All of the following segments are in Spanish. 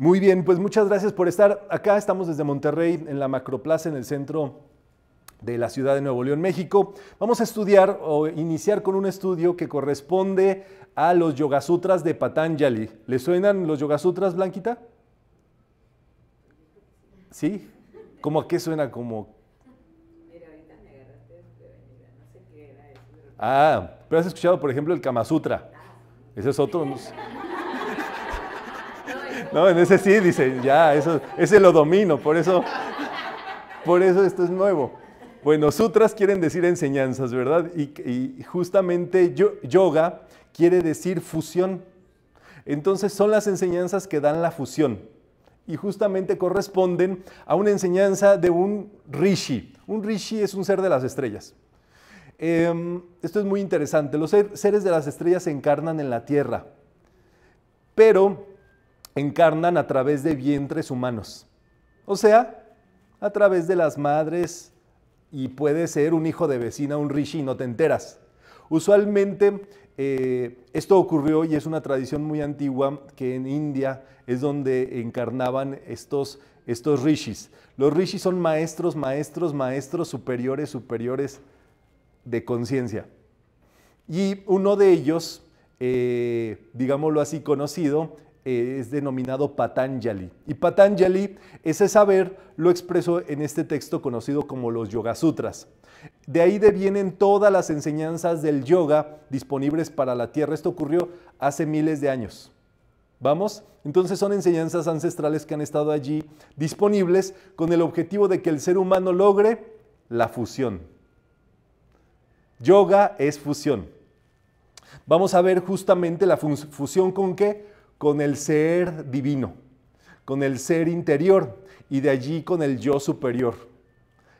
Muy bien, pues muchas gracias por estar acá. Estamos desde Monterrey, en la Macroplaza, en el centro de la ciudad de Nuevo León, México. Vamos a estudiar o iniciar con un estudio que corresponde a los Yogasutras de Patanjali. ¿Le suenan los Yogasutras, Blanquita? ¿Sí? ¿Cómo a qué suena? Como... Ah, pero has escuchado, por ejemplo, el Kama Sutra. Ese es otro... No, en ese sí dice, ya, eso, ese lo domino, por eso, por eso esto es nuevo. Bueno, sutras quieren decir enseñanzas, ¿verdad? Y, justamente yoga quiere decir fusión. Entonces son las enseñanzas que dan la fusión y justamente corresponden a una enseñanza de un rishi. Un rishi es un ser de las estrellas. Em, esto es muy interesante. Los seres de las estrellas se encarnan en la Tierra, pero encarnan a través de vientres humanos. O sea, a través de las madres y puede ser un hijo de vecina, un rishi no te enteras. Usualmente eh, esto ocurrió y es una tradición muy antigua que en India es donde encarnaban estos, estos rishis. Los rishis son maestros, maestros, maestros superiores, superiores de conciencia. Y uno de ellos, eh, digámoslo así conocido, eh, es denominado Patanjali. Y Patanjali, ese saber lo expresó en este texto conocido como los Yoga Sutras. De ahí devienen todas las enseñanzas del yoga disponibles para la tierra. Esto ocurrió hace miles de años. ¿Vamos? Entonces son enseñanzas ancestrales que han estado allí disponibles con el objetivo de que el ser humano logre la fusión. Yoga es fusión. Vamos a ver justamente la fusión con qué? con el ser divino, con el ser interior y de allí con el yo superior.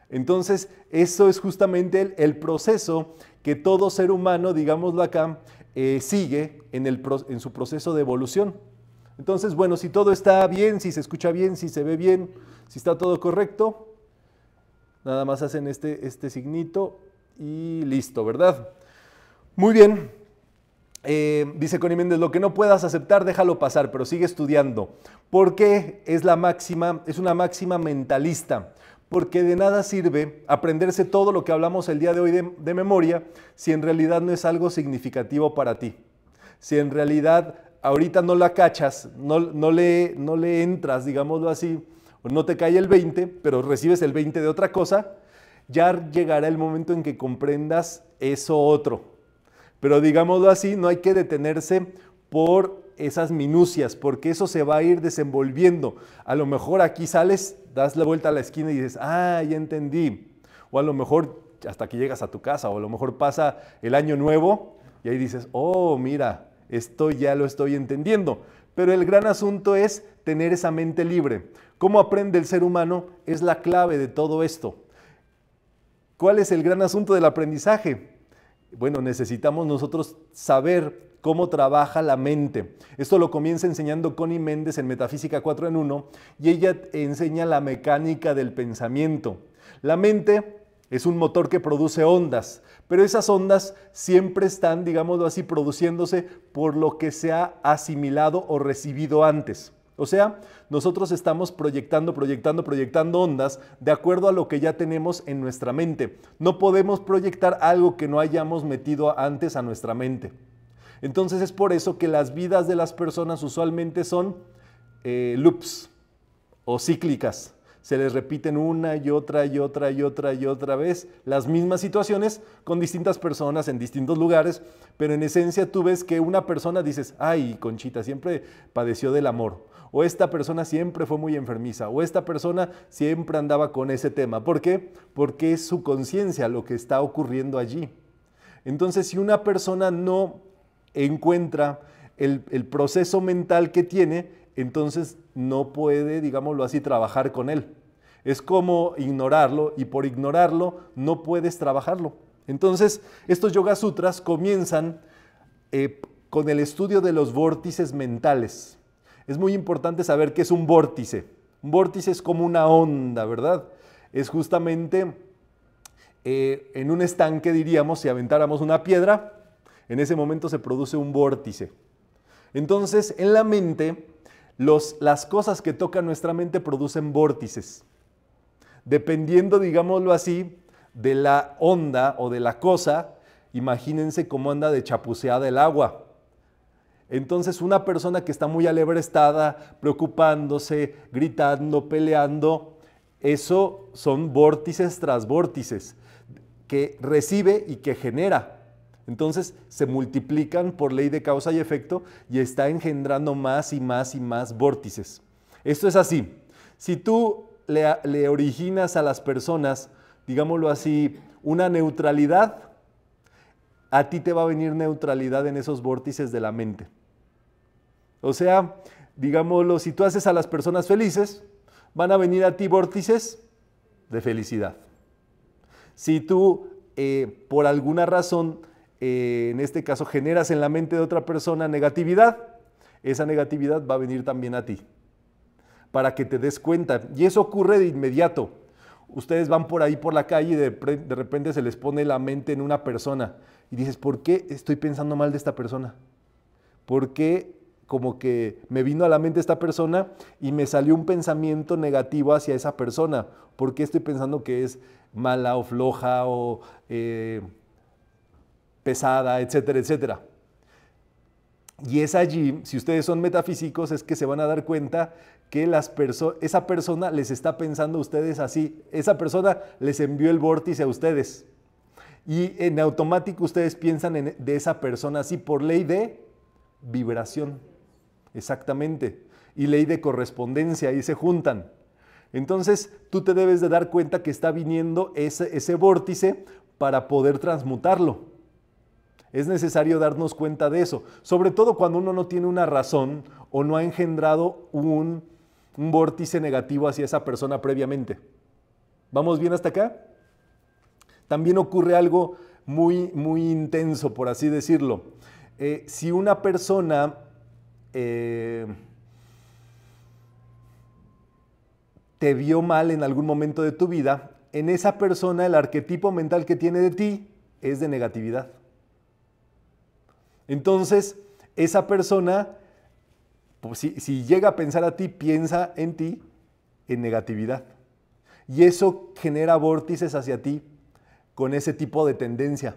Entonces, eso es justamente el, proceso que todo ser humano, digámoslo acá, eh, sigue en, su proceso de evolución. Entonces, bueno, si todo está bien, si se escucha bien, si se ve bien, si está todo correcto, nada más hacen este, este signito y listo, ¿verdad? Muy bien, eh, dice Connie Méndez, lo que no puedas aceptar, déjalo pasar, pero sigue estudiando. Porque es la máxima, es una máxima mentalista. Porque de nada sirve aprenderse todo lo que hablamos el día de hoy de, memoria si en realidad no es algo significativo para ti. Si en realidad ahorita no la cachas, no, le, no le entras, digámoslo así, no te cae el 20, pero recibes el 20 de otra cosa, ya llegará el momento en que comprendas eso otro pero digámoslo así, no hay que detenerse por esas minucias, porque eso se va a ir desenvolviendo. A lo mejor aquí sales, das la vuelta a la esquina y dices, ah, ya entendí. O a lo mejor hasta que llegas a tu casa, o a lo mejor pasa el año nuevo y ahí dices, oh, mira, esto ya lo estoy entendiendo. Pero el gran asunto es tener esa mente libre. ¿Cómo aprende el ser humano? Es la clave de todo esto. ¿Cuál es el gran asunto del aprendizaje? Bueno, necesitamos nosotros saber cómo trabaja la mente. Esto lo comienza enseñando Connie Méndez en Metafísica 4 en 1 y ella enseña la mecánica del pensamiento. La mente es un motor que produce ondas, pero esas ondas siempre están, digámoslo así, produciéndose por lo que se ha asimilado o recibido antes. O sea, nosotros estamos proyectando, proyectando, proyectando ondas de acuerdo a lo que ya tenemos en nuestra mente. No podemos proyectar algo que no hayamos metido antes a nuestra mente. Entonces es por eso que las vidas de las personas usualmente son eh, loops o cíclicas. Se les repiten una y otra y otra y otra y otra vez las mismas situaciones con distintas personas en distintos lugares, pero en esencia tú ves que una persona dices, ay, Conchita, siempre padeció del amor o esta persona siempre fue muy enfermiza, o esta persona siempre andaba con ese tema. ¿Por qué? Porque es su conciencia lo que está ocurriendo allí. Entonces, si una persona no encuentra el, proceso mental que tiene, entonces no puede, digámoslo así, trabajar con él. Es como ignorarlo y por ignorarlo no puedes trabajarlo. Entonces, estos Yoga Sutras comienzan eh, con el estudio de los vórtices mentales es muy importante saber qué es un vórtice. Un vórtice es como una onda, ¿verdad? Es justamente eh, en un estanque, diríamos, si aventáramos una piedra, en ese momento se produce un vórtice. Entonces, en la mente, las cosas que tocan nuestra mente producen vórtices. Dependiendo, digámoslo así, de la onda o de la cosa, imagínense cómo anda de chapuceada el agua. Entonces una persona que está muy alebrestada, preocupándose, gritando, peleando, eso son vórtices tras vórtices que recibe y que genera. Entonces se multiplican por ley de causa y efecto y está engendrando más y más y más vórtices. Esto es así. Si tú le, le originas a las personas, digámoslo así, una neutralidad, a ti te va a venir neutralidad en esos vórtices de la mente. O sea, digámoslo, si tú haces a las personas felices, van a venir a ti vórtices de felicidad. Si tú, eh, por alguna razón, eh, en este caso, generas en la mente de otra persona negatividad, esa negatividad va a venir también a ti, para que te des cuenta. Y eso ocurre de inmediato. Ustedes van por ahí por la calle y de, de repente se les pone la mente en una persona y dices, ¿por qué estoy pensando mal de esta persona? ¿Por qué como que me vino a la mente esta persona y me salió un pensamiento negativo hacia esa persona, porque estoy pensando que es mala o floja o eh, pesada, etcétera, etcétera. Y es allí, si ustedes son metafísicos, es que se van a dar cuenta que las esa persona les está pensando a ustedes así. Esa persona les envió el vórtice a ustedes. Y en automático ustedes piensan de esa persona así por ley de vibración. Exactamente. Y ley de correspondencia, ahí se juntan. Entonces, tú te debes de dar cuenta que está viniendo ese, vórtice para poder transmutarlo. Es necesario darnos cuenta de eso, sobre todo cuando uno no tiene una razón o no ha engendrado un, vórtice negativo hacia esa persona previamente. ¿Vamos bien hasta acá? También ocurre algo muy, muy intenso, por así decirlo. Eh, si una persona eh, te vio mal en algún momento de tu vida, en esa persona el arquetipo mental que tiene de ti es de negatividad. Entonces, esa persona, pues, si, si llega a pensar a ti, piensa en ti en negatividad. Y eso genera vórtices hacia ti con ese tipo de tendencia.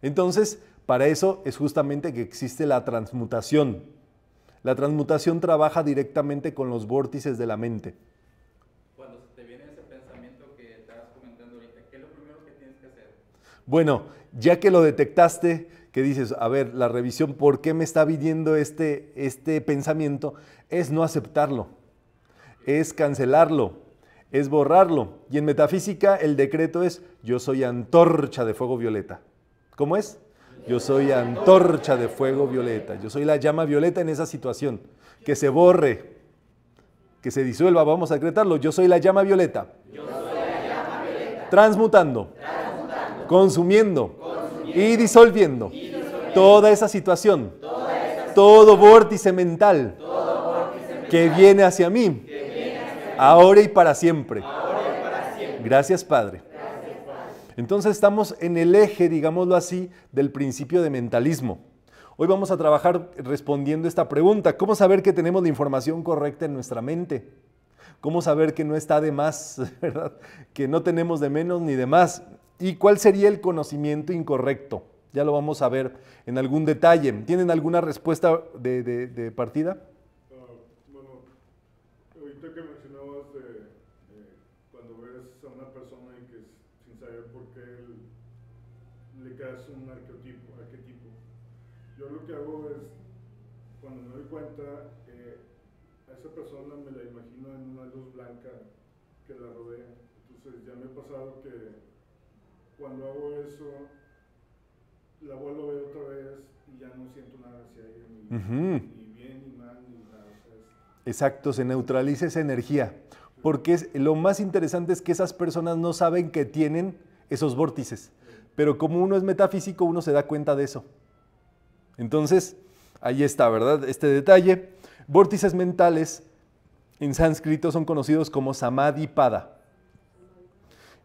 Entonces, para eso es justamente que existe la transmutación. La transmutación trabaja directamente con los vórtices de la mente. Cuando se te viene ese pensamiento que estás comentando ahorita, ¿qué es lo primero que tienes que hacer? Bueno, ya que lo detectaste, que dices, a ver, la revisión, ¿por qué me está viniendo este, este pensamiento? Es no aceptarlo, es cancelarlo, es borrarlo. Y en metafísica el decreto es, yo soy antorcha de fuego violeta. ¿Cómo es? Yo soy antorcha de fuego violeta. Yo soy la llama violeta en esa situación. Que se borre, que se disuelva. Vamos a decretarlo. Yo soy la llama violeta. Transmutando, Consumiendo, y disolviendo, toda, esa situación, todo vórtice mental, que, viene hacia mí, Ahora y para siempre. Gracias, Padre. Entonces estamos en el eje, digámoslo así, del principio de mentalismo. Hoy vamos a trabajar respondiendo esta pregunta. ¿Cómo saber que tenemos la información correcta en nuestra mente? ¿Cómo saber que no está de más, Que no tenemos de menos ni de más. ¿Y cuál sería el conocimiento incorrecto? Ya lo vamos a ver en algún detalle. ¿Tienen alguna respuesta de, de partida? lo que hago es, cuando me doy cuenta, eh, a esa persona me la imagino en una luz blanca que la rodea. Entonces ya me ha pasado que cuando hago eso, la vuelvo a ver otra vez y ya no siento nada hacia ella, ni, ni bien, ni mal, ni nada. Exacto, se neutraliza esa energía. Porque es, lo más interesante es que esas personas no saben que tienen esos vórtices. Pero como uno es metafísico, uno se da cuenta de eso. Entonces, ahí está, ¿verdad? Este detalle. Vórtices mentales en sánscrito son conocidos como Pada.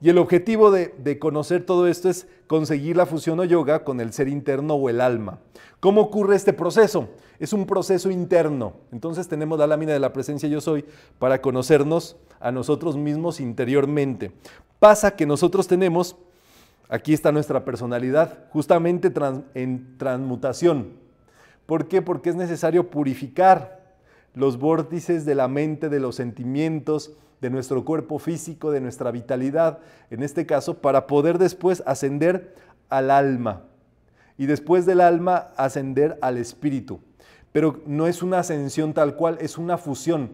Y el objetivo de, de, conocer todo esto es conseguir la fusión o yoga con el ser interno o el alma. ¿Cómo ocurre este proceso? Es un proceso interno. Entonces tenemos la lámina de la presencia yo soy para conocernos a nosotros mismos interiormente. Pasa que nosotros tenemos Aquí está nuestra personalidad, justamente en transmutación. ¿Por qué? Porque es necesario purificar los vórtices de la mente, de los sentimientos, de nuestro cuerpo físico, de nuestra vitalidad, en este caso, para poder después ascender al alma y después del alma ascender al espíritu. Pero no es una ascensión tal cual, es una fusión.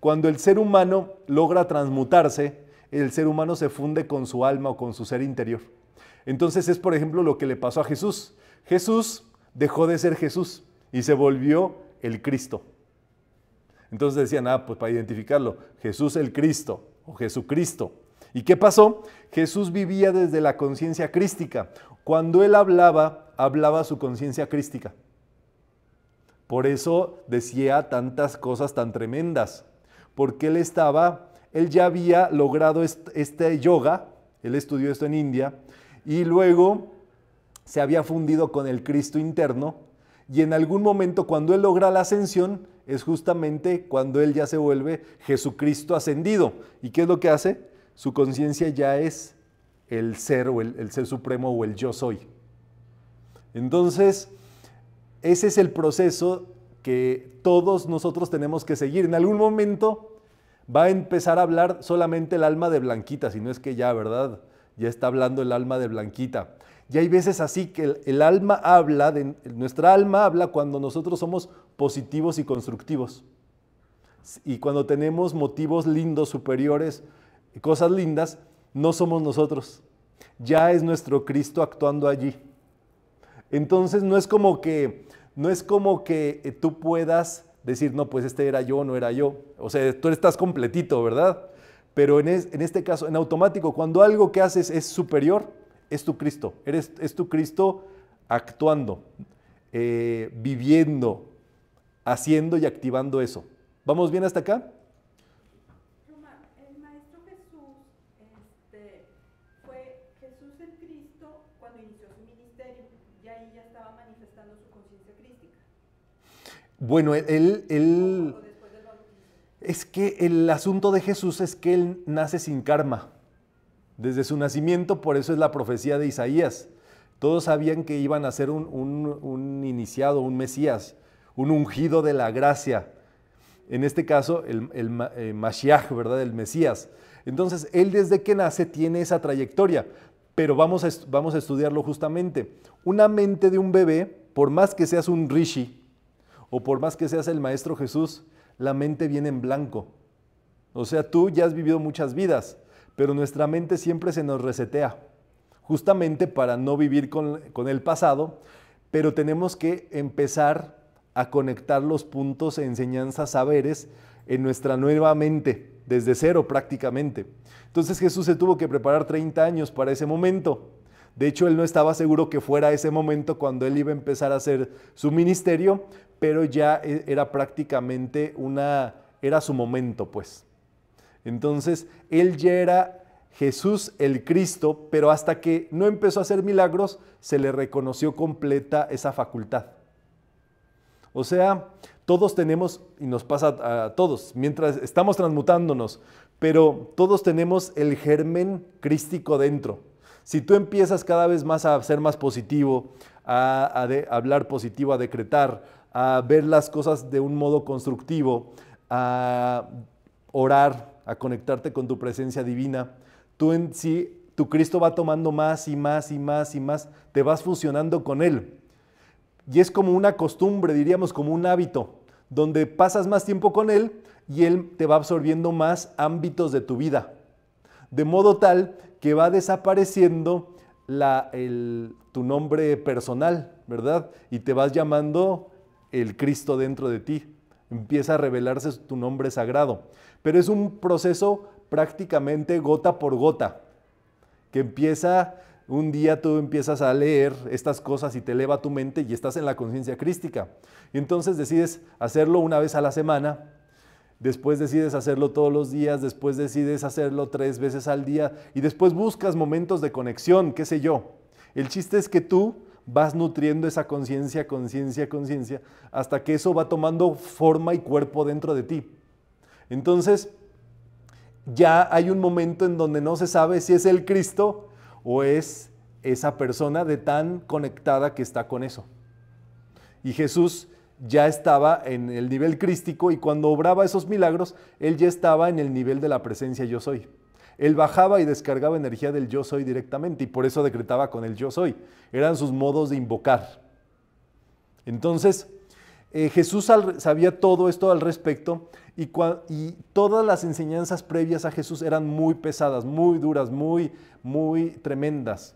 Cuando el ser humano logra transmutarse, el ser humano se funde con su alma o con su ser interior. Entonces es, por ejemplo, lo que le pasó a Jesús. Jesús dejó de ser Jesús y se volvió el Cristo. Entonces decían, ah, pues para identificarlo, Jesús el Cristo o Jesucristo. ¿Y qué pasó? Jesús vivía desde la conciencia crística. Cuando él hablaba, hablaba su conciencia crística. Por eso decía tantas cosas tan tremendas, porque él estaba, él ya había logrado este yoga, él estudió esto en India, y luego se había fundido con el Cristo interno y en algún momento cuando él logra la ascensión es justamente cuando él ya se vuelve Jesucristo ascendido. ¿Y qué es lo que hace? Su conciencia ya es el ser o el, ser supremo o el yo soy. Entonces, ese es el proceso que todos nosotros tenemos que seguir. En algún momento va a empezar a hablar solamente el alma de Blanquita, si no es que ya, ¿verdad? ya está hablando el alma de Blanquita. Y hay veces así que el, alma habla, nuestra alma habla cuando nosotros somos positivos y constructivos. Y cuando tenemos motivos lindos, superiores, cosas lindas, no somos nosotros. Ya es nuestro Cristo actuando allí. Entonces no es como que, no es como que eh, tú puedas decir, no, pues este era yo, no era yo. O sea, tú estás completito, ¿verdad? Pero en, este caso, en automático, cuando algo que haces es superior, es tu Cristo. Eres, es tu Cristo actuando, eh, viviendo, haciendo y activando eso. ¿Vamos bien hasta acá? El Maestro Jesús este, fue Jesús el Cristo cuando inició su ministerio y ahí ya estaba manifestando su conciencia crística. Bueno, él es que el asunto de Jesús es que él nace sin karma. Desde su nacimiento, por eso es la profecía de Isaías. Todos sabían que iban a ser un, iniciado, un Mesías, un ungido de la gracia. En este caso, el, eh, Mashiach, ¿verdad? El Mesías. Entonces, él desde que nace tiene esa trayectoria, pero vamos a, vamos a estudiarlo justamente. Una mente de un bebé, por más que seas un rishi, o por más que seas el Maestro Jesús, la mente viene en blanco. O sea, tú ya has vivido muchas vidas, pero nuestra mente siempre se nos resetea, justamente para no vivir con, el pasado, pero tenemos que empezar a conectar los puntos, e enseñanzas, saberes en nuestra nueva mente, desde cero prácticamente. Entonces Jesús se tuvo que preparar 30 años para ese momento. De hecho, él no estaba seguro que fuera ese momento cuando él iba a empezar a hacer su ministerio, pero ya eh, era prácticamente una, era su momento, pues. Entonces, él ya era Jesús el Cristo, pero hasta que no empezó a hacer milagros, se le reconoció completa esa facultad. O sea, todos tenemos, y nos pasa a todos, mientras estamos transmutándonos, pero todos tenemos el germen crístico dentro si tú empiezas cada vez más a ser más positivo, a, hablar positivo, a decretar, a ver las cosas de un modo constructivo, a orar, a conectarte con tu presencia divina, tú en sí, tu Cristo va tomando más y más y más y más, te vas fusionando con Él. Y es como una costumbre, diríamos, como un hábito, donde pasas más tiempo con Él y Él te va absorbiendo más ámbitos de tu vida. De modo tal que va desapareciendo tu nombre personal, ¿verdad? Y te vas llamando el Cristo dentro de ti. Empieza a revelarse tu nombre sagrado. Pero es un proceso prácticamente gota por gota, que empieza, un día tú empiezas a leer estas cosas y te eleva tu mente y estás en la conciencia crística. Y entonces decides hacerlo una vez a la semana, después decides hacerlo todos los días, después decides hacerlo tres veces al día y después buscas momentos de conexión, qué sé yo. El chiste es que tú vas nutriendo esa conciencia, conciencia, conciencia, hasta que eso va tomando forma y cuerpo dentro de ti. Entonces, ya hay un momento en donde no se sabe si es el Cristo o es esa persona de tan conectada que está con eso. Y Jesús ya estaba en el nivel crístico y cuando obraba esos milagros, él ya estaba en el nivel de la presencia yo soy. Él bajaba y descargaba energía del yo soy directamente y por eso decretaba con el yo soy. Eran sus modos de invocar. Entonces, eh, Jesús sabía todo esto al respecto y, y, todas las enseñanzas previas a Jesús eran muy pesadas, muy duras, muy, muy tremendas.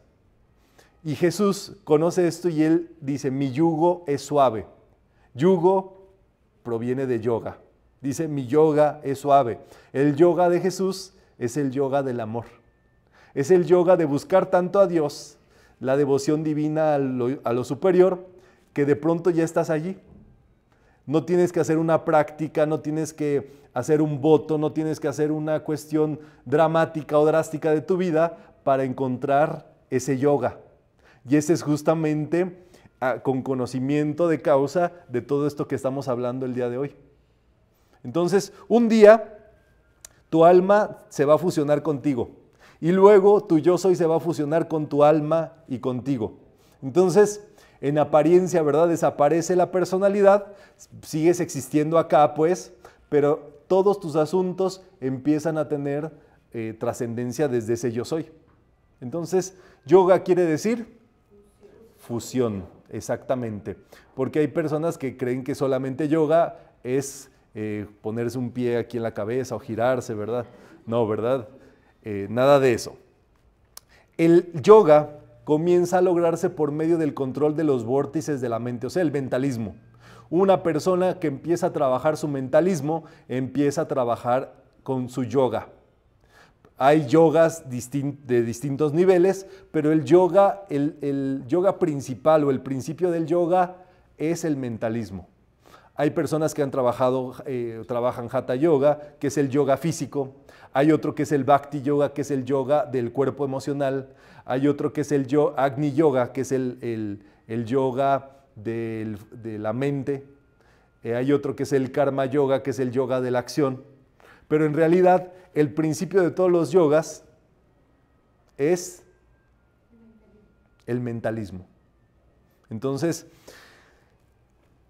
Y Jesús conoce esto y él dice, mi yugo es suave. Yugo proviene de yoga. Dice, mi yoga es suave. El yoga de Jesús es el yoga del amor. Es el yoga de buscar tanto a Dios, la devoción divina a lo, superior, que de pronto ya estás allí. No tienes que hacer una práctica, no tienes que hacer un voto, no tienes que hacer una cuestión dramática o drástica de tu vida para encontrar ese yoga. Y ese es justamente con conocimiento de causa de todo esto que estamos hablando el día de hoy. Entonces, un día tu alma se va a fusionar contigo y luego tu yo soy se va a fusionar con tu alma y contigo. Entonces, en apariencia, ¿verdad? Desaparece la personalidad, sigues existiendo acá, pues, pero todos tus asuntos empiezan a tener eh, trascendencia desde ese yo soy. Entonces, yoga quiere decir fusión. Exactamente, porque hay personas que creen que solamente yoga es eh, ponerse un pie aquí en la cabeza o girarse, ¿verdad? No, ¿verdad? Eh, nada de eso. El yoga comienza a lograrse por medio del control de los vórtices de la mente, o sea, el mentalismo. Una persona que empieza a trabajar su mentalismo, empieza a trabajar con su yoga. Hay yogas de distintos niveles, pero el yoga, el, yoga principal o el principio del yoga es el mentalismo. Hay personas que han trabajado, eh, trabajan Hatha Yoga, que es el yoga físico. Hay otro que es el Bhakti Yoga, que es el yoga del cuerpo emocional. Hay otro que es el yo, Agni Yoga, que es el, yoga de la mente. Eh, hay otro que es el Karma Yoga, que es el yoga de la acción. Pero en realidad el principio de todos los yogas es el mentalismo. Entonces,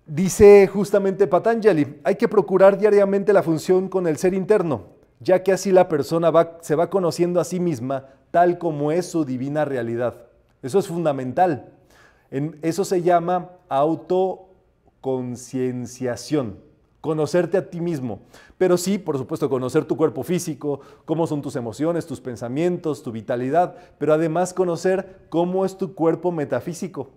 dice justamente Patanjali, hay que procurar diariamente la función con el ser interno, ya que así la persona se va conociendo a sí misma tal como es su divina realidad. Eso es fundamental. eso se llama autoconcienciación conocerte a ti mismo. Pero sí, por supuesto, conocer tu cuerpo físico, cómo son tus emociones, tus pensamientos, tu vitalidad, pero además conocer cómo es tu cuerpo metafísico.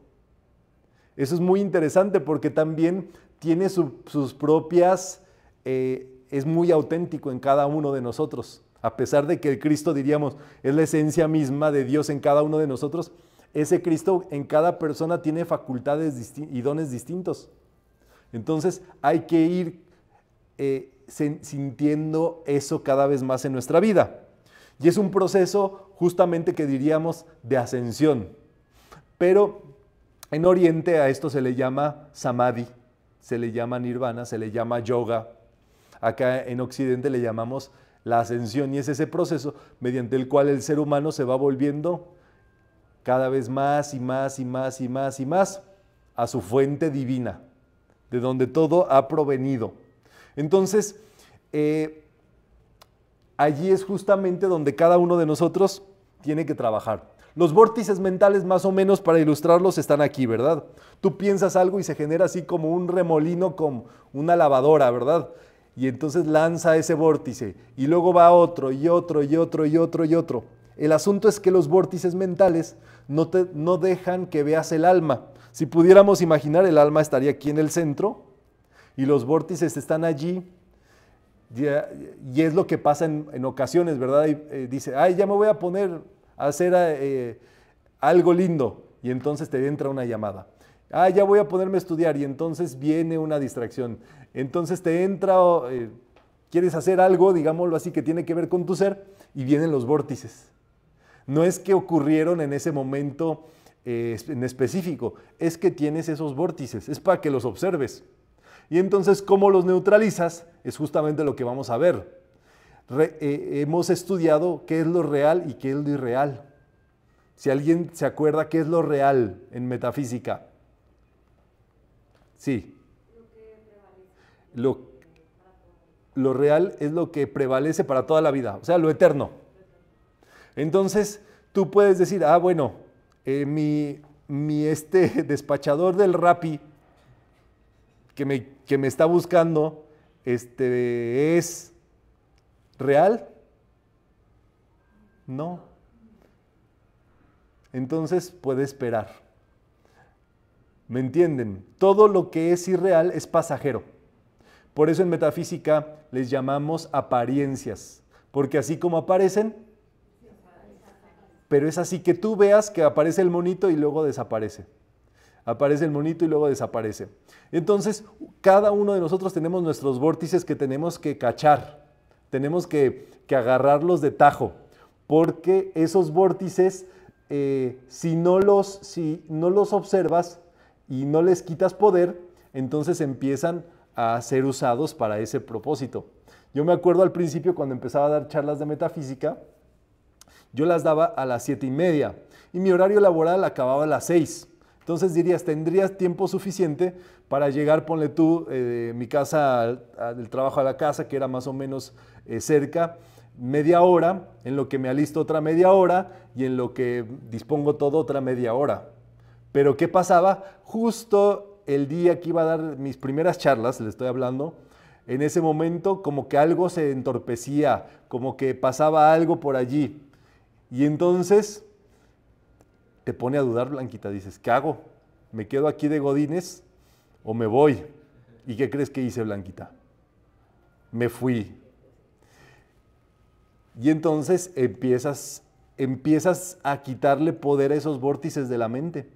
Eso es muy interesante porque también tiene sus propias, eh, es muy auténtico en cada uno de nosotros. A pesar de que el Cristo, diríamos, es la esencia misma de Dios en cada uno de nosotros, ese Cristo en cada persona tiene facultades y dones distintos. Entonces hay que ir eh, sintiendo eso cada vez más en nuestra vida. Y es un proceso justamente que diríamos de ascensión. Pero en Oriente a esto se le llama samadhi, se le llama nirvana, se le llama yoga. Acá en Occidente le llamamos la ascensión y es ese proceso mediante el cual el ser humano se va volviendo cada vez más y más y más y más y más a su fuente divina de donde todo ha provenido. Entonces, eh, allí es justamente donde cada uno de nosotros tiene que trabajar. Los vórtices mentales más o menos para ilustrarlos están aquí, ¿verdad? Tú piensas algo y se genera así como un remolino con una lavadora, ¿verdad? Y entonces lanza ese vórtice y luego va otro y otro y otro y otro y otro. El asunto es que los vórtices mentales no, te, no dejan que veas el alma, si pudiéramos imaginar, el alma estaría aquí en el centro y los vórtices están allí. Y eh, es lo que pasa en, ocasiones, ¿verdad? Eh, dice, ay, ya me voy a poner a hacer eh, algo lindo. Y entonces te entra una llamada. Ah, ya voy a ponerme a estudiar. Y entonces viene una distracción. Entonces te entra, quieres hacer algo, digámoslo así, que tiene que ver con tu ser. Y vienen los vórtices. No es que ocurrieron en ese momento eh, en específico, es que tienes esos vórtices, es para que los observes. Y entonces, ¿cómo los neutralizas? Es justamente lo que vamos a ver. Eh, hemos estudiado qué es lo real y qué es lo irreal. Si alguien se acuerda qué es lo real en metafísica. Sí. Lo, lo real es lo que prevalece para toda la vida, o sea, lo eterno. Entonces, tú puedes decir, ah, bueno, eh, mi, este despachador del RAPI que me, que me está buscando este, es real? No. Entonces puede esperar. ¿Me entienden? Todo lo que es irreal es pasajero. Por eso en metafísica les llamamos apariencias, porque así como aparecen, pero es así que tú veas que aparece el monito y luego desaparece. Aparece el monito y luego desaparece. Entonces, cada uno de nosotros tenemos nuestros vórtices que tenemos que cachar, tenemos que, agarrarlos de tajo, porque esos vórtices, eh, si, no los, si no los observas y no les quitas poder, entonces empiezan a ser usados para ese propósito. Yo me acuerdo al principio cuando empezaba a dar charlas de metafísica, yo las daba a las 7 y media y mi horario laboral acababa a las 6. Entonces dirías, tendrías tiempo suficiente para llegar, ponle tú, eh, mi casa, al, del trabajo a la casa, que era más o menos eh, cerca, media hora, en lo que me alisto otra media hora y en lo que dispongo todo otra media hora. Pero ¿qué pasaba? Justo el día que iba a dar mis primeras charlas, le estoy hablando, en ese momento como que algo se entorpecía, como que pasaba algo por allí. Y entonces te pone a dudar Blanquita, dices, ¿qué hago? ¿Me quedo aquí de Godines o me voy? ¿Y qué crees que hice Blanquita? Me fui. Y entonces empiezas, empiezas a quitarle poder a esos vórtices de la mente.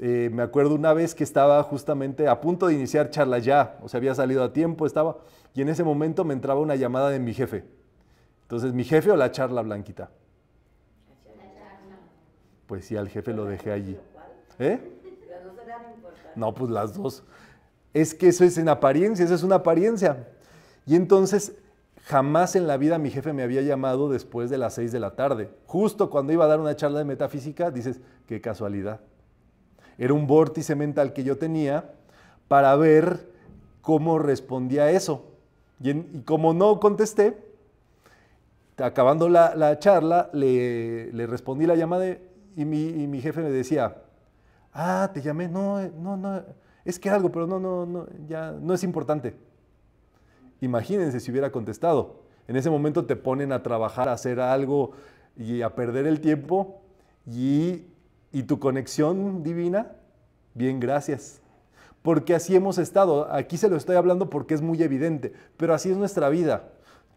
Eh, me acuerdo una vez que estaba justamente a punto de iniciar charla ya, o sea, había salido a tiempo, estaba, y en ese momento me entraba una llamada de mi jefe entonces, ¿mi jefe o la charla blanquita? Pues sí, al jefe lo dejé allí. ¿Eh? No, pues las dos. Es que eso es en apariencia, eso es una apariencia. Y entonces, jamás en la vida mi jefe me había llamado después de las seis de la tarde. Justo cuando iba a dar una charla de metafísica, dices, qué casualidad. Era un vórtice mental que yo tenía para ver cómo respondía a eso. y como no contesté, acabando la, charla, le, respondí la llamada y mi, jefe me decía, ah, te llamé, no, no, no, es que algo, pero no, no, no, ya no es importante. Imagínense si hubiera contestado. En ese momento te ponen a trabajar, a hacer algo y a perder el tiempo y, y tu conexión divina, bien, gracias porque así hemos estado. Aquí se lo estoy hablando porque es muy evidente, pero así es nuestra vida.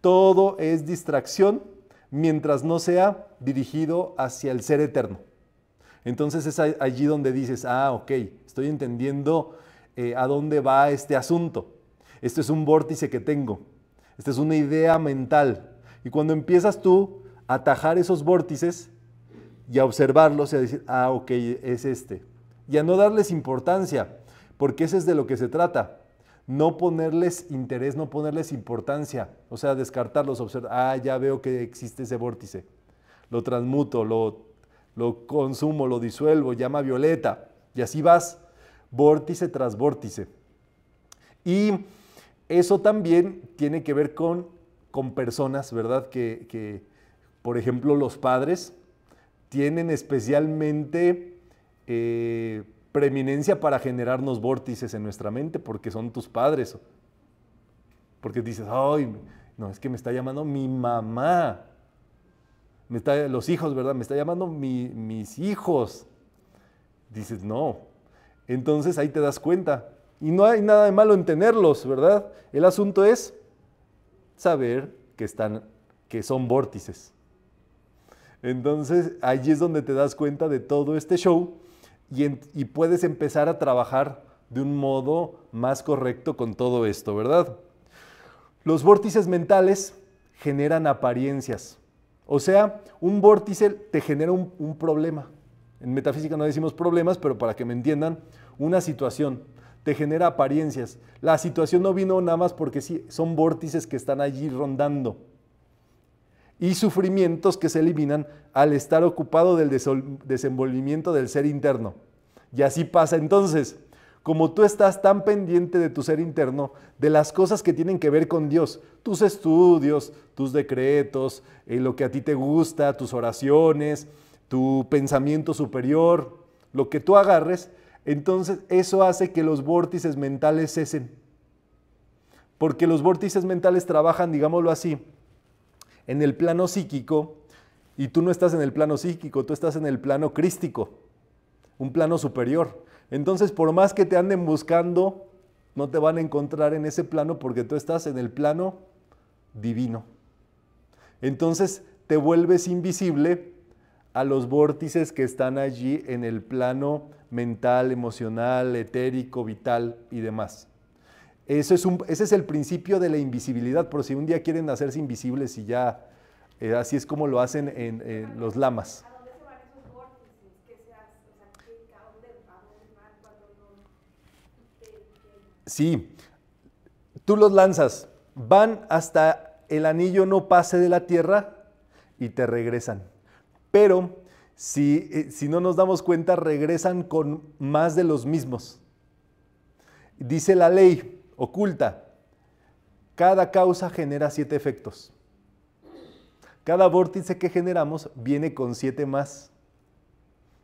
Todo es distracción mientras no sea dirigido hacia el ser eterno. Entonces es allí donde dices, ah, ok, estoy entendiendo eh, a dónde va este asunto. Este es un vórtice que tengo. Esta es una idea mental. Y cuando empiezas tú a atajar esos vórtices y a observarlos y a decir, ah, ok, es este. Y a no darles importancia, porque ese es de lo que se trata no ponerles interés, no ponerles importancia, o sea, descartarlos, observar, ah, ya veo que existe ese vórtice, lo transmuto, lo, lo consumo, lo disuelvo, llama violeta, y así vas, vórtice tras vórtice. Y eso también tiene que ver con, con personas, ¿verdad? Que, por ejemplo, los padres tienen especialmente... Eh, preeminencia para generarnos vórtices en nuestra mente porque son tus padres. Porque dices, ay, no, es que me está llamando mi mamá. Me está, los hijos, ¿verdad? Me está llamando mis hijos. Dices, no. Entonces ahí te das cuenta. Y no hay nada de malo en tenerlos, ¿verdad? El asunto es saber que, están, que son vórtices. Entonces, allí es donde te das cuenta de todo este show y, puedes empezar a trabajar de un modo más correcto con todo esto, ¿verdad? Los vórtices mentales generan apariencias. O sea, un vórtice te genera un, un, problema. En metafísica no decimos problemas, pero para que me entiendan, una situación te genera apariencias. La situación no vino nada más porque sí, son vórtices que están allí rondando y sufrimientos que se eliminan al estar ocupado del desenvolvimiento del ser interno. Y así pasa entonces. Como tú estás tan pendiente de tu ser interno, de las cosas que tienen que ver con Dios, tus estudios, tus decretos, eh, lo que a ti te gusta, tus oraciones, tu pensamiento superior, lo que tú agarres, entonces eso hace que los vórtices mentales cesen. Porque los vórtices mentales trabajan, digámoslo así, en el plano psíquico y tú no estás en el plano psíquico, tú estás en el plano crístico, un plano superior. Entonces, por más que te anden buscando, no te van a encontrar en ese plano porque tú estás en el plano divino. Entonces, te vuelves invisible a los vórtices que están allí en el plano mental, emocional, etérico, vital y demás. Ese es, el principio de la invisibilidad, por si un día quieren hacerse invisibles y ya, eh, así es como lo hacen en, los lamas. Sí, tú los lanzas, van hasta el anillo no pase de la tierra y te regresan. Pero si eh, no nos damos cuenta, regresan con más de los mismos. Dice la ley, oculta. Cada causa genera siete efectos. Cada vórtice que generamos viene con siete más.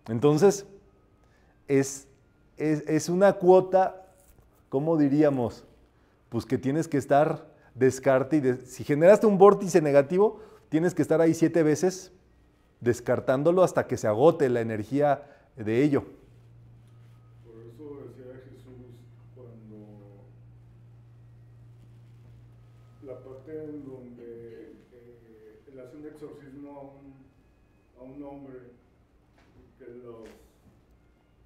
Entonces, es, una cuota, ¿cómo diríamos? Pues que tienes que estar descarte y si generaste un vórtice negativo, tienes que estar ahí siete veces descartándolo hasta que se agote la energía de ello. hombre, que los,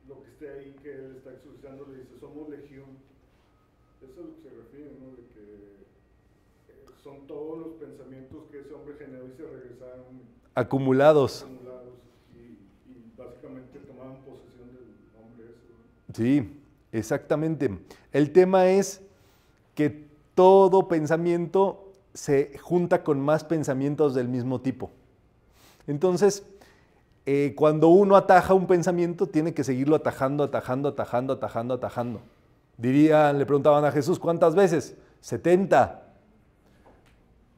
lo que esté ahí que él está exorcizando le dice, somos legión. Eso es lo que se refiere, ¿no? De que eh, son todos los pensamientos que ese hombre generó y se regresaron acumulados. acumulados y, y, básicamente tomaban posesión del hombre. Ese, Sí, exactamente. El tema es que todo pensamiento se junta con más pensamientos del mismo tipo. Entonces, eh, cuando uno ataja un pensamiento, tiene que seguirlo atajando, atajando, atajando, atajando, atajando. Dirían, le preguntaban a Jesús, ¿cuántas veces? 70.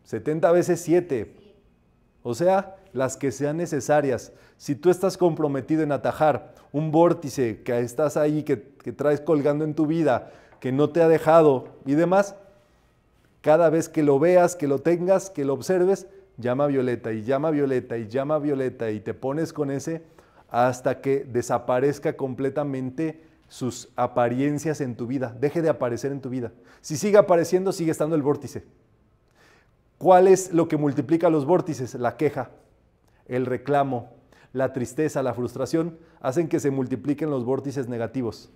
70 veces 7. O sea, las que sean necesarias. Si tú estás comprometido en atajar un vórtice que estás ahí, que, que traes colgando en tu vida, que no te ha dejado y demás, cada vez que lo veas, que lo tengas, que lo observes, llama violeta y llama violeta y llama violeta y te pones con ese hasta que desaparezca completamente sus apariencias en tu vida, deje de aparecer en tu vida. Si sigue apareciendo, sigue estando el vórtice. ¿Cuál es lo que multiplica los vórtices? La queja, el reclamo, la tristeza, la frustración, hacen que se multipliquen los vórtices negativos.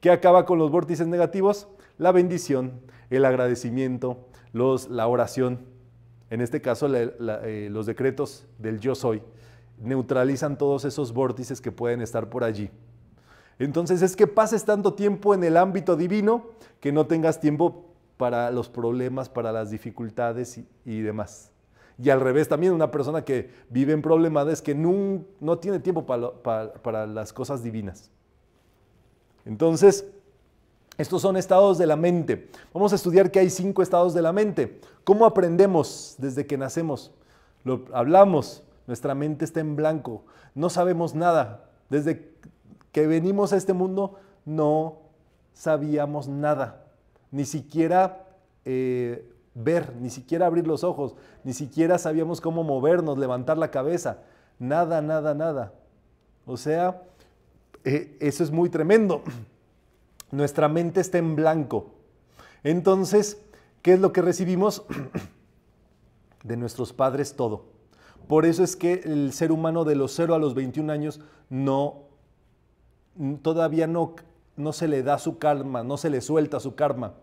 ¿Qué acaba con los vórtices negativos? La bendición, el agradecimiento, los, la oración. En este caso, eh, los decretos del yo soy neutralizan todos esos vórtices que pueden estar por allí. Entonces es que pases tanto tiempo en el ámbito divino que no tengas tiempo para los problemas, para las dificultades y, demás. Y al revés, también una persona que vive en problemas es que no, tiene tiempo para, para las cosas divinas. Entonces, estos son estados de la mente. Vamos a estudiar que hay cinco estados de la mente. ¿Cómo aprendemos desde que nacemos? Lo hablamos, nuestra mente está en blanco, no sabemos nada. Desde que venimos a este mundo no sabíamos nada, ni siquiera eh, ver, ni siquiera abrir los ojos, ni siquiera sabíamos cómo movernos, levantar la cabeza, nada, nada, nada. O sea, eh, eso es muy tremendo. nuestra mente está en blanco. Entonces, ¿qué es lo que recibimos? de nuestros padres todo. Por eso es que el ser humano de los 0 a los 21 años no, todavía no, no se le da su karma, no se le suelta su karma,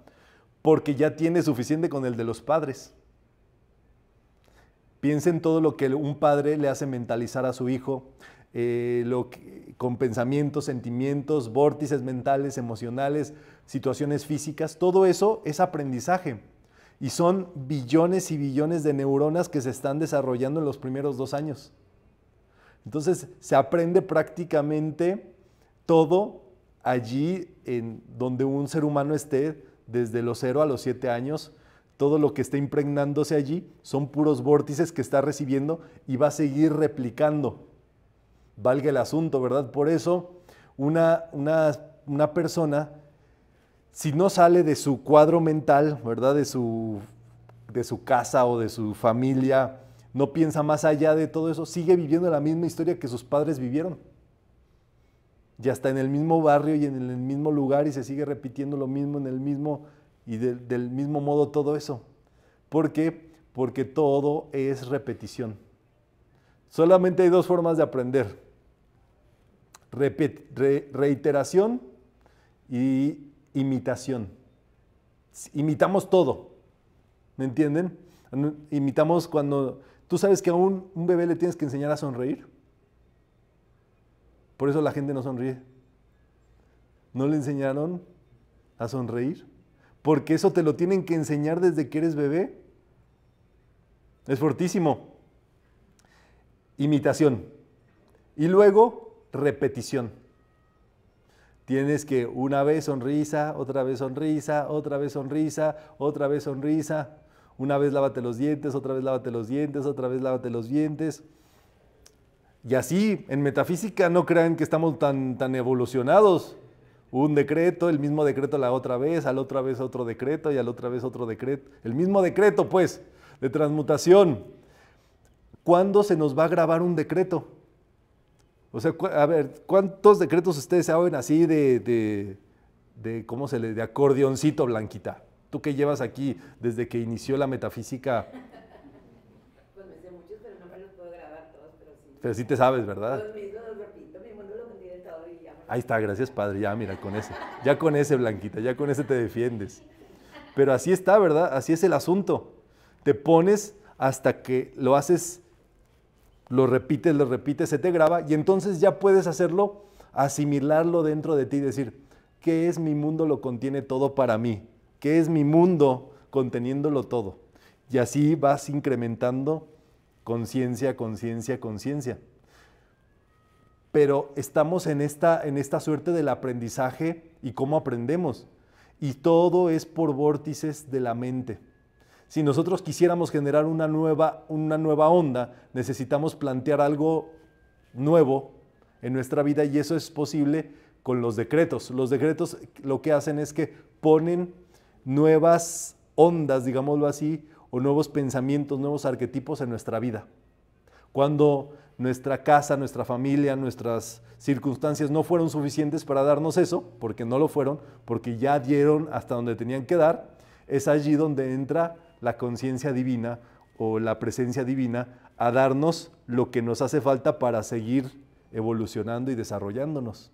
porque ya tiene suficiente con el de los padres. Piensen todo lo que un padre le hace mentalizar a su hijo, eh, lo con pensamientos, sentimientos, vórtices mentales, emocionales, situaciones físicas, todo eso es aprendizaje. Y son billones y billones de neuronas que se están desarrollando en los primeros dos años. Entonces se aprende prácticamente todo allí en donde un ser humano esté desde los cero a los siete años. Todo lo que está impregnándose allí son puros vórtices que está recibiendo y va a seguir replicando valga el asunto, ¿verdad? Por eso, una, persona, si no sale de su cuadro mental, ¿verdad? De su, casa o de su familia, no piensa más allá de todo eso, sigue viviendo la misma historia que sus padres vivieron. Y hasta en el mismo barrio y en el mismo lugar y se sigue repitiendo lo mismo en el mismo y del mismo modo todo eso. ¿Por qué? Porque todo es repetición. Solamente hay dos formas de aprender. reiteración y imitación. Imitamos todo. ¿Me entienden? Imitamos cuando... ¿Tú sabes que a un bebé le tienes que enseñar a sonreír? Por eso la gente no sonríe. No le enseñaron a sonreír. Porque eso te lo tienen que enseñar desde que eres bebé. Es fortísimo imitación y luego repetición. Tienes que una vez sonrisa, otra vez sonrisa, otra vez sonrisa, otra vez sonrisa, una vez lávate los dientes, otra vez lávate los dientes, otra vez lávate los dientes. Y así, en metafísica no crean que estamos tan, tan evolucionados. Un decreto, el mismo decreto la otra vez, al otra vez otro decreto y al otra vez otro decreto. El mismo decreto, pues, de transmutación ¿cuándo se nos va a grabar un decreto? O sea, a ver, ¿cuántos decretos ustedes saben así de, de, ¿cómo se le, de acordeoncito blanquita? Tú que llevas aquí desde que inició la metafísica. Pues me sé muchos, pero no puedo grabar todos, pero sí. Pero sí te sabes, ¿verdad? Ahí está, gracias padre, ya mira, con ese, ya con ese blanquita, ya con ese te defiendes. Pero así está, ¿verdad? Así es el asunto. Te pones hasta que lo haces lo repites, lo repites, se te graba y entonces ya puedes hacerlo, asimilarlo dentro de ti y decir, ¿qué es mi mundo? Lo contiene todo para mí. ¿Qué es mi mundo conteniéndolo todo? Y así vas incrementando conciencia, conciencia, conciencia. Pero estamos en esta, en esta suerte del aprendizaje y cómo aprendemos. Y todo es por vórtices de la mente. Si nosotros quisiéramos generar una nueva, una nueva onda, necesitamos plantear algo nuevo en nuestra vida y eso es posible con los decretos. Los decretos lo que hacen es que ponen nuevas ondas, digámoslo así, o nuevos pensamientos, nuevos arquetipos en nuestra vida. Cuando nuestra casa, nuestra familia, nuestras circunstancias no fueron suficientes para darnos eso, porque no lo fueron, porque ya dieron hasta donde tenían que dar, es allí donde entra la conciencia divina o la presencia divina a darnos lo que nos hace falta para seguir evolucionando y desarrollándonos.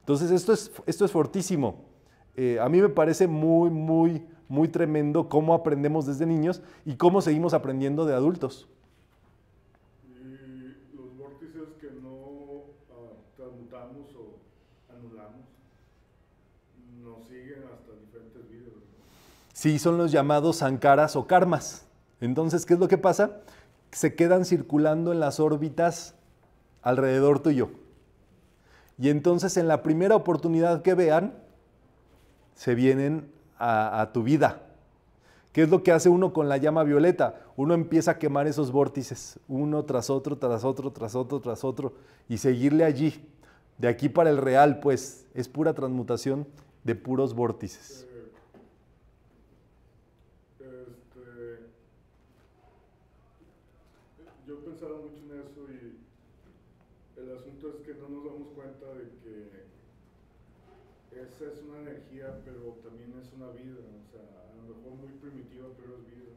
Entonces esto es, esto es fortísimo. Eh, a mí me parece muy, muy, muy tremendo cómo aprendemos desde niños y cómo seguimos aprendiendo de adultos. Sí, son los llamados ankaras o karmas. Entonces, ¿qué es lo que pasa? Se quedan circulando en las órbitas alrededor tuyo. Y entonces en la primera oportunidad que vean, se vienen a, a tu vida. ¿Qué es lo que hace uno con la llama violeta? Uno empieza a quemar esos vórtices, uno tras otro, tras otro, tras otro, tras otro, y seguirle allí. De aquí para el real, pues, es pura transmutación de puros vórtices. pero también es una vida, o sea, a lo mejor muy primitiva, pero es vida.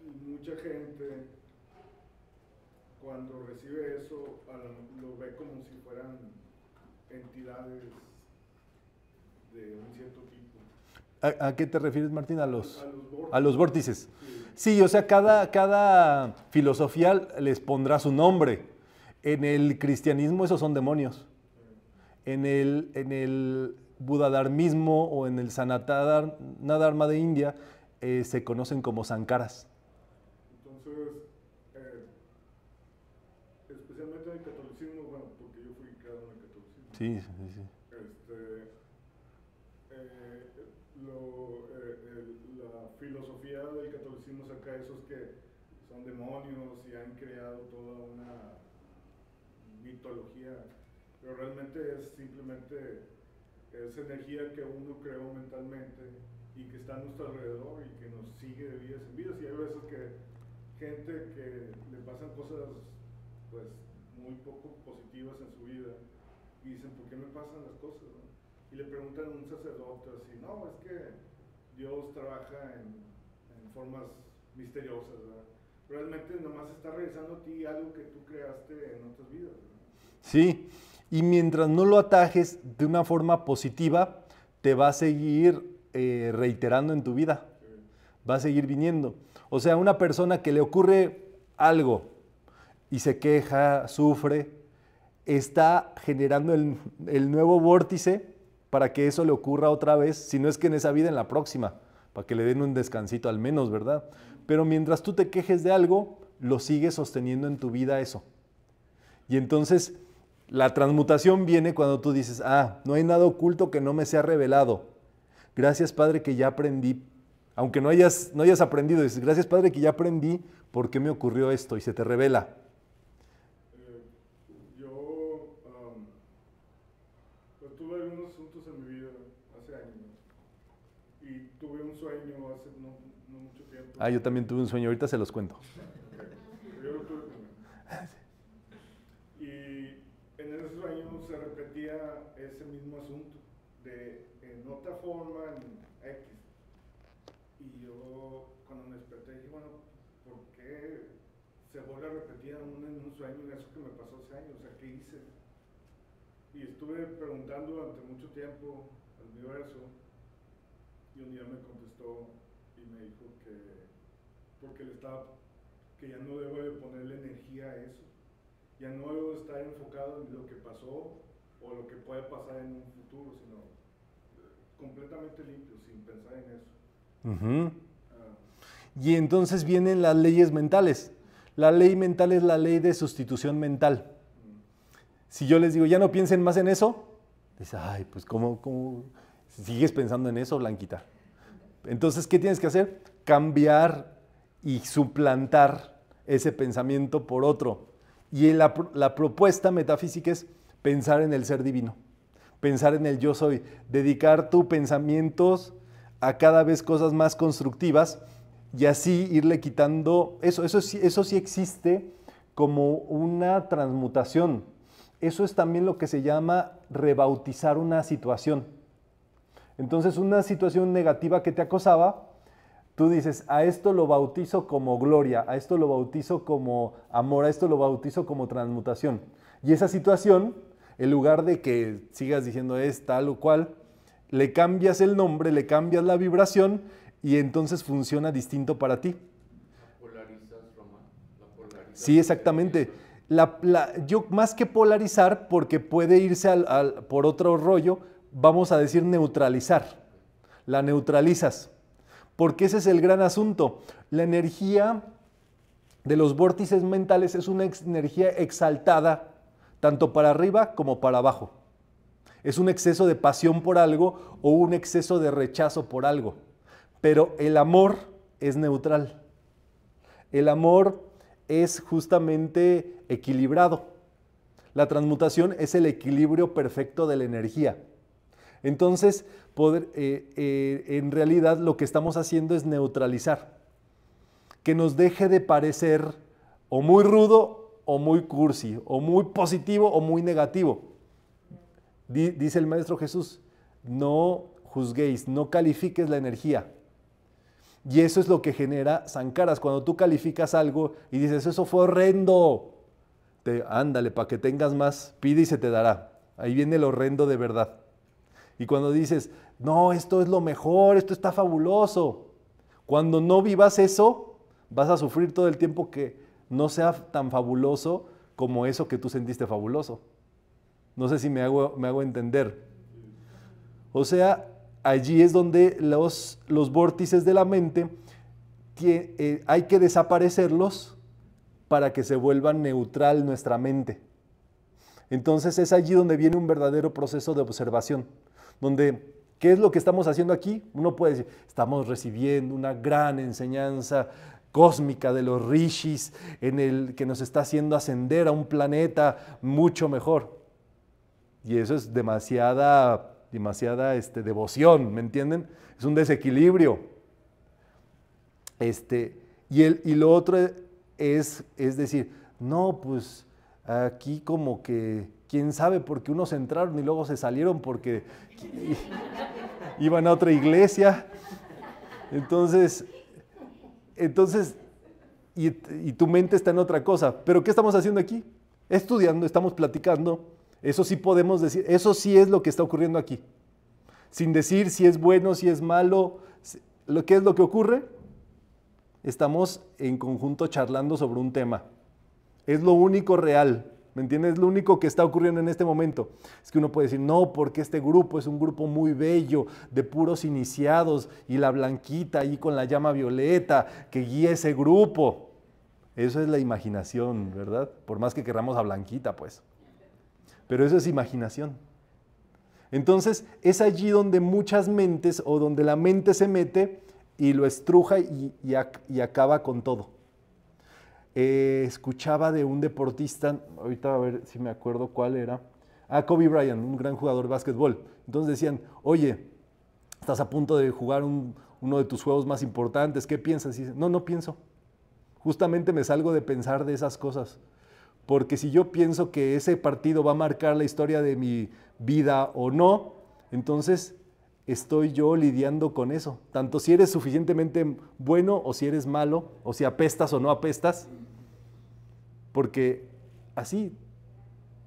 Y mucha gente cuando recibe eso lo ve como si fueran entidades de un cierto tipo. ¿A, qué te refieres, Martín? A los, vórtices. Sí. sí. o sea, cada, filosofía les pondrá su nombre. En el cristianismo esos son demonios. en el budadharmismo o en el Sanatadharma de India eh, se conocen como sankaras. Entonces, eh, especialmente en el catolicismo, bueno, porque yo fui creado en el catolicismo. Sí, sí, sí. Este, eh, la filosofía del catolicismo saca esos que son demonios y han creado toda una mitología, pero realmente es simplemente esa energía que uno creó mentalmente y que está a nuestro alrededor y que nos sigue de vidas en vidas. Y hay veces que gente que le pasan cosas pues muy poco positivas en su vida y dicen, ¿por qué me pasan las cosas? Y le preguntan a un sacerdote así, no, es que Dios trabaja en, formas misteriosas, ¿verdad? realmente nomás está regresando a ti algo que tú creaste en otras vidas. Sí y mientras no lo atajes de una forma positiva, te va a seguir eh, reiterando en tu vida, va a seguir viniendo. O sea, una persona que le ocurre algo y se queja, sufre, está generando el, el nuevo vórtice para que eso le ocurra otra vez, si no es que en esa vida, en la próxima, para que le den un descansito al menos, ¿verdad? Pero mientras tú te quejes de algo, lo sigues sosteniendo en tu vida eso. Y entonces la transmutación viene cuando tú dices, ah, no hay nada oculto que no me sea revelado. Gracias Padre que ya aprendí. Aunque no hayas, no hayas aprendido, dices, gracias Padre que ya aprendí por qué me ocurrió esto y se te revela. Eh, yo um, pues, tuve algunos asuntos en mi vida hace años y tuve un sueño hace mucho tiempo. Ah, yo también tuve un sueño, ahorita se los cuento. forma, en X. Y yo cuando me desperté dije, bueno, ¿por qué se vuelve a repetir en un, un sueño eso que me pasó hace años? O sea, ¿qué hice? Y estuve preguntando durante mucho tiempo al universo y un día me contestó y me dijo que porque le estaba que ya no debo de ponerle energía a eso ya no debo estar enfocado en lo que pasó o lo que puede pasar en un futuro sino completamente limpio, sin pensar en eso. Ah. Y entonces vienen las leyes mentales. La ley mental es la ley de sustitución mental. Si yo les digo, ya no piensen más en eso, dice ay, pues ¿cómo, cómo sigues pensando en eso, Blanquita? Entonces, ¿qué tienes que hacer? Cambiar y suplantar ese pensamiento por otro. Y la propuesta metafísica es pensar en el ser divino pensar en el yo soy, dedicar tus pensamientos a cada vez cosas más constructivas y así irle quitando eso. Eso sí, eso sí existe como una transmutación. Eso es también lo que se llama rebautizar una situación. Entonces, una situación negativa que te acosaba, tú dices, a esto lo bautizo como gloria, a esto lo bautizo como amor, a esto lo bautizo como transmutación. Y esa situación en lugar de que sigas diciendo es tal o cual, le cambias el nombre, le cambias la vibración y entonces funciona distinto para ti. Polarizas, sí, exactamente. yo más que polarizar, porque puede irse al, por otro rollo, vamos a decir neutralizar. La neutralizas. Porque ese es el gran asunto. La energía de los vórtices mentales es una energía exaltada tanto para arriba como para abajo. Es un exceso de pasión por algo o un exceso de rechazo por algo. Pero el amor es neutral. El amor es justamente equilibrado. La transmutación es el equilibrio perfecto de la energía. Entonces, poder, eh, eh, en realidad lo que estamos haciendo es neutralizar. Que nos deje de parecer o muy rudo o muy cursi, o muy positivo o muy negativo. Dice el Maestro Jesús, no juzguéis, no califiques la energía. Y eso es lo que genera zancaras. Cuando tú calificas algo y dices, eso fue horrendo, te, ándale, para que tengas más, pide y se te dará. Ahí viene el horrendo de verdad. Y cuando dices, no, esto es lo mejor, esto está fabuloso. Cuando no vivas eso, vas a sufrir todo el tiempo que no sea tan fabuloso como eso que tú sentiste fabuloso. No sé si me hago, me hago entender. O sea, allí es donde los, los vórtices de la mente que, eh, hay que desaparecerlos para que se vuelva neutral nuestra mente. Entonces es allí donde viene un verdadero proceso de observación, donde ¿qué es lo que estamos haciendo aquí? Uno puede decir, estamos recibiendo una gran enseñanza cósmica de los rishis, en el que nos está haciendo ascender a un planeta mucho mejor. Y eso es demasiada, demasiada este, devoción, ¿me entienden? Es un desequilibrio. Este, y, el, y lo otro es, es decir, no, pues aquí como que, quién sabe, por qué unos entraron y luego se salieron porque iban a otra iglesia. Entonces, entonces, y, tu mente está en otra cosa. Pero ¿qué estamos haciendo aquí? Estudiando, estamos platicando. Eso sí podemos decir, eso sí es lo que está ocurriendo aquí. Sin decir si es bueno, si es malo, lo que es lo que ocurre, estamos en conjunto charlando sobre un tema. Es lo único real. ¿Me entiendes? Lo único que está ocurriendo en este momento es que uno puede decir, no, porque este grupo es un grupo muy bello, de puros iniciados, y la blanquita ahí con la llama violeta que guía ese grupo. Eso es la imaginación, ¿verdad? Por más que queramos a blanquita, pues. Pero eso es imaginación. Entonces, es allí donde muchas mentes o donde la mente se mete y lo estruja y, y acaba con todo. Eh, escuchaba de un deportista, ahorita a ver si me acuerdo cuál era, a Kobe Bryant, un gran jugador de básquetbol. Entonces decían, oye, estás a punto de jugar uno de tus juegos más importantes, ¿qué piensas? Y no, no pienso. Justamente me salgo de pensar de esas cosas. Porque si yo pienso que ese partido va a marcar la historia de mi vida o no, entonces estoy yo lidiando con eso. Tanto si eres suficientemente bueno o si eres malo, o si apestas o no apestas, porque así,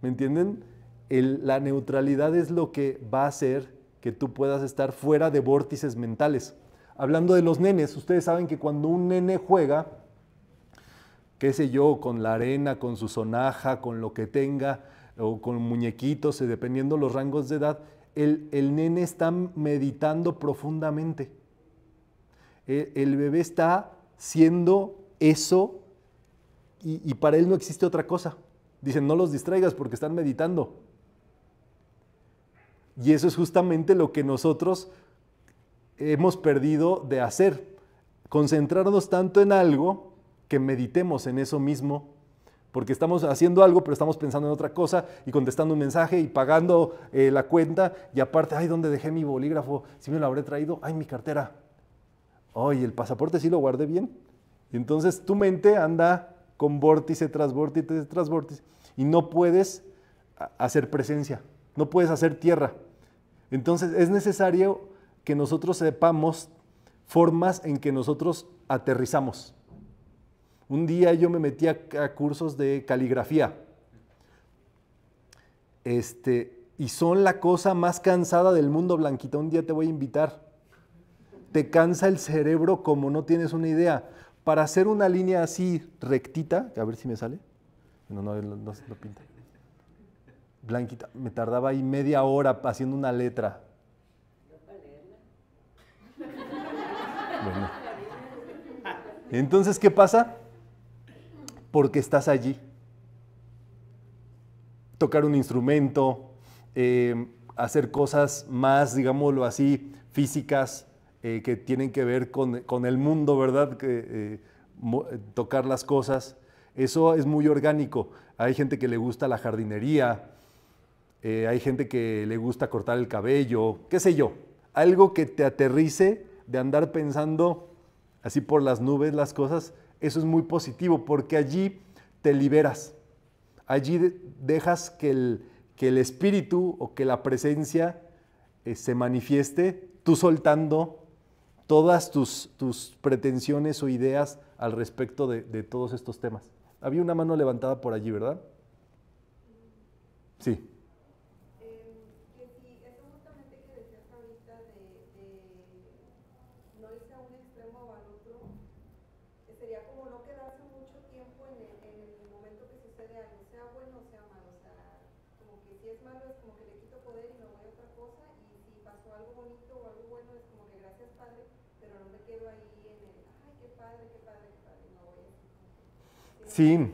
¿me entienden? la neutralidad es lo que va a hacer que tú puedas estar fuera de vórtices mentales. Hablando de los nenes, ustedes saben que cuando un nene juega, qué sé yo, con la arena, con su sonaja, con lo que tenga, o con muñequitos, eh, dependiendo los rangos de edad, el, nene está meditando profundamente. El, el bebé está siendo eso y, para él no existe otra cosa. Dicen, no los distraigas porque están meditando. Y eso es justamente lo que nosotros hemos perdido de hacer, concentrarnos tanto en algo que meditemos en eso mismo, porque estamos haciendo algo, pero estamos pensando en otra cosa y contestando un mensaje y pagando eh, la cuenta y aparte, ay, ¿dónde dejé mi bolígrafo? Si me lo habré traído, ay, mi cartera, ay, el pasaporte sí lo guardé bien. Y entonces tu mente anda con vórtice tras vórtice tras y no puedes hacer presencia, no puedes hacer tierra. Entonces es necesario que nosotros sepamos formas en que nosotros aterrizamos. Un día yo me metí a, a cursos de caligrafía. Este, y son la cosa más cansada del mundo, Blanquita. Un día te voy a invitar. Te cansa el cerebro como no tienes una idea. Para hacer una línea así rectita, a ver si me sale. No, no, no, pinta. Blanquita, me tardaba ahí media hora haciendo una letra. Entonces, ¿qué pasa? Porque estás allí. Tocar un instrumento, eh, hacer cosas más, digámoslo así, físicas, eh, que tienen que ver con, el mundo, ¿verdad? Eh, eh, tocar las cosas. Eso es muy orgánico. Hay gente que le gusta la jardinería, hay gente que le gusta cortar el cabello, qué sé yo. Algo que te aterrice de andar pensando así por las nubes las cosas, eso es muy positivo porque allí te liberas. Allí dejas que el, espíritu o que la presencia se manifieste, tú soltando todas tus, tus pretensiones o ideas al respecto de, de todos estos temas. Había una mano levantada por allí, ¿verdad? Sí. Sí,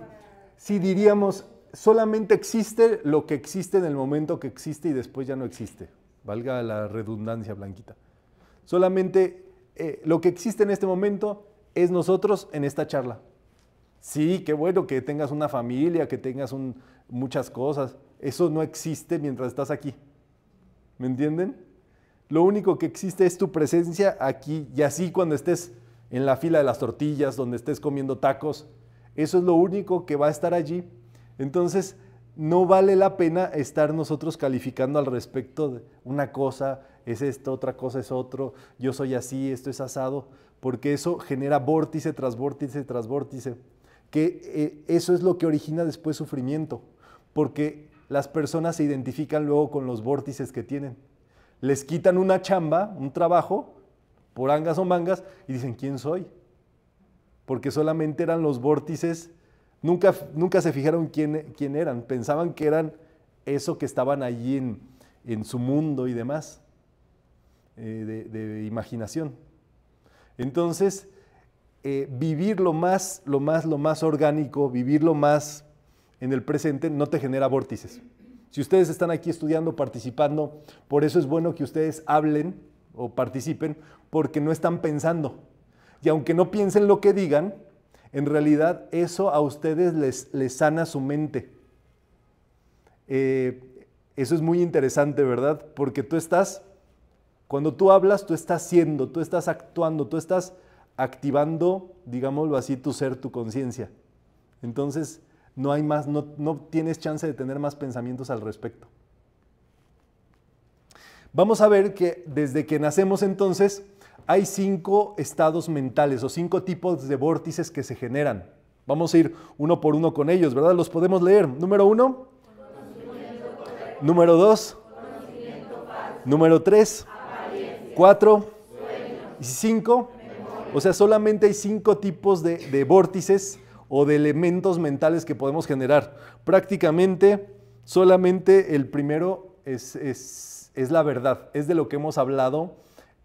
sí diríamos, solamente existe lo que existe en el momento que existe y después ya no existe. Valga la redundancia blanquita. Solamente eh, lo que existe en este momento es nosotros en esta charla. Sí, qué bueno que tengas una familia, que tengas muchas cosas. Eso no existe mientras estás aquí. ¿Me entienden? Lo único que existe es tu presencia aquí y así cuando estés en la fila de las tortillas, donde estés comiendo tacos, eso es lo único que va a estar allí. Entonces, no vale la pena estar nosotros calificando al respecto de una cosa es esto, otra cosa es otro, yo soy así, esto es asado, porque eso genera vórtice tras vórtice tras vórtice, que eh, eso es lo que origina después sufrimiento, porque las personas se identifican luego con los vórtices que tienen. Les quitan una chamba, un trabajo, por angas o mangas, y dicen, ¿quién soy? porque solamente eran los vórtices, nunca, nunca se fijaron quién, quién eran, pensaban que eran eso que estaban allí en, su mundo y demás, eh, de, imaginación. Entonces, eh, vivir lo más, lo más, lo más orgánico, vivir lo más en el presente, no te genera vórtices. Si ustedes están aquí estudiando, participando, por eso es bueno que ustedes hablen o participen, porque no están pensando, y aunque no piensen lo que digan, en realidad eso a ustedes les, les sana su mente. Eh, eso es muy interesante, ¿verdad? Porque tú estás, cuando tú hablas, tú estás siendo, tú estás actuando, tú estás activando, digámoslo así, tu ser, tu conciencia. Entonces, no hay más, no, no tienes chance de tener más pensamientos al respecto. Vamos a ver que desde que nacemos entonces, hay cinco estados mentales o cinco tipos de vórtices que se generan. Vamos a ir uno por uno con ellos, ¿verdad? Los podemos leer. Número uno. Número dos. Número tres. Cuatro. Y cinco. O sea, solamente hay cinco tipos de, vórtices o de elementos mentales que podemos generar. Prácticamente solamente el primero es, es la verdad, es de lo que hemos hablado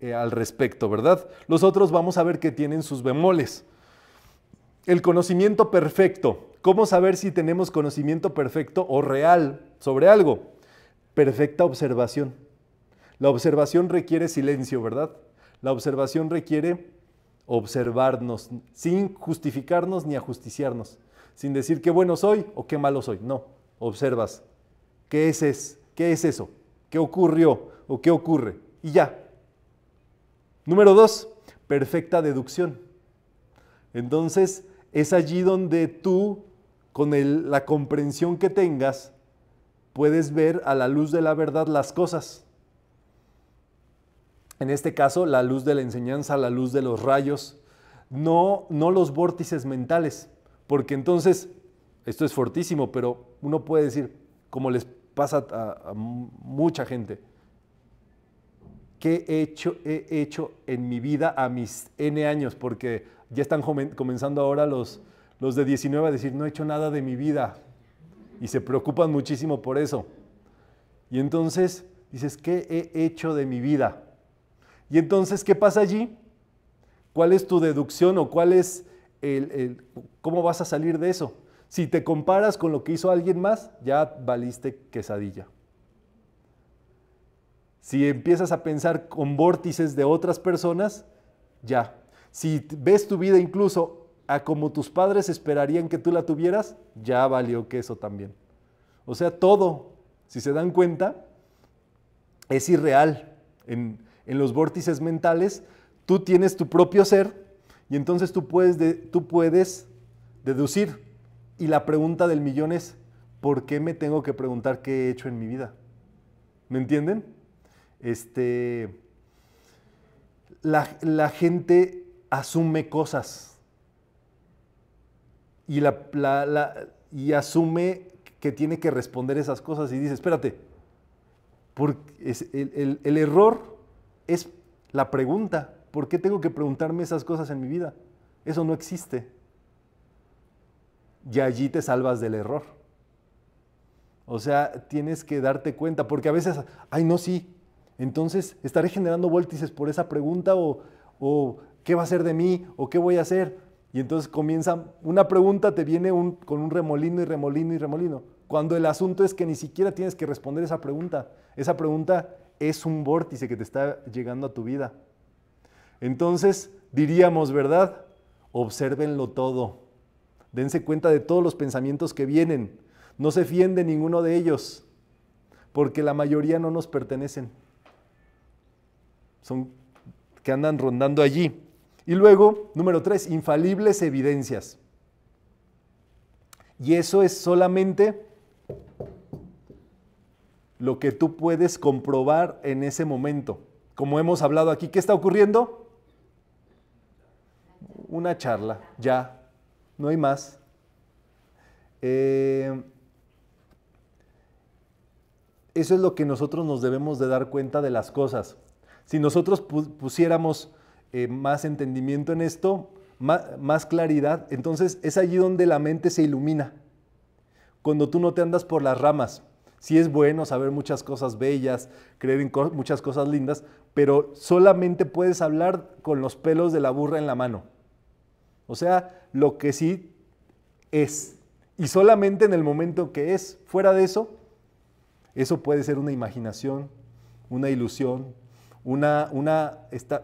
eh, al respecto, ¿verdad? Los otros vamos a ver que tienen sus bemoles. El conocimiento perfecto. ¿Cómo saber si tenemos conocimiento perfecto o real sobre algo? Perfecta observación. La observación requiere silencio, ¿verdad? La observación requiere observarnos sin justificarnos ni ajusticiarnos, sin decir qué bueno soy o qué malo soy. No, observas. ¿Qué es, es? ¿Qué es eso? ¿Qué ocurrió o qué ocurre? Y ya, Número dos, perfecta deducción. Entonces, es allí donde tú, con la comprensión que tengas, puedes ver a la luz de la verdad las cosas. En este caso, la luz de la enseñanza, la luz de los rayos, no, los vórtices mentales, porque entonces, esto es fortísimo, pero uno puede decir, como les pasa a mucha gente, qué he hecho, he hecho en mi vida a mis N años, porque ya están comenzando ahora los, los de 19 a decir, no he hecho nada de mi vida. Y se preocupan muchísimo por eso. Y entonces dices, ¿qué he hecho de mi vida? Y entonces, ¿qué pasa allí? ¿Cuál es tu deducción o cuál es el, el, cómo vas a salir de eso? Si te comparas con lo que hizo alguien más, ya valiste quesadilla. Si empiezas a pensar con vórtices de otras personas, ya. Si ves tu vida incluso a como tus padres esperarían que tú la tuvieras, ya valió que eso también. O sea, todo, si se dan cuenta, es irreal. En, los vórtices mentales, tú tienes tu propio ser y entonces tú puedes, tú puedes deducir. Y la pregunta del millón es, ¿por qué me tengo que preguntar qué he hecho en mi vida? ¿Me entienden? Este, la, gente asume cosas y, asume que tiene que responder esas cosas y dice, espérate, porque el, el error es la pregunta. ¿Por qué tengo que preguntarme esas cosas en mi vida? Eso no existe. Y allí te salvas del error. O sea, tienes que darte cuenta, porque a veces, ay, no, sí, entonces, ¿estaré generando vórtices por esa pregunta o, qué va a ser de mí o qué voy a hacer? Y entonces comienza una pregunta, te viene con un remolino y remolino y remolino. Cuando el asunto es que ni siquiera tienes que responder esa pregunta. Esa pregunta es un vórtice que te está llegando a tu vida. Entonces diríamos, ¿verdad? Obsérvenlo todo. Dense cuenta de todos los pensamientos que vienen. No se fiende ninguno de ellos, porque la mayoría no nos pertenecen son que andan rondando allí. Y luego, número tres, infalibles evidencias. Y eso es solamente lo que tú puedes comprobar en ese momento. Como hemos hablado aquí, ¿qué está ocurriendo? Una charla, ya, no hay más. Eh, eso es lo que nosotros nos debemos de dar cuenta de las cosas. Si nosotros pusiéramos eh, más entendimiento en esto, más, claridad, entonces es allí donde la mente se ilumina. Cuando tú no te andas por las ramas. Sí es bueno saber muchas cosas bellas, creer en muchas cosas lindas, pero solamente puedes hablar con los pelos de la burra en la mano. O sea, lo que sí es. Y solamente en el momento que es. Fuera de eso, eso puede ser una imaginación, una ilusión, una,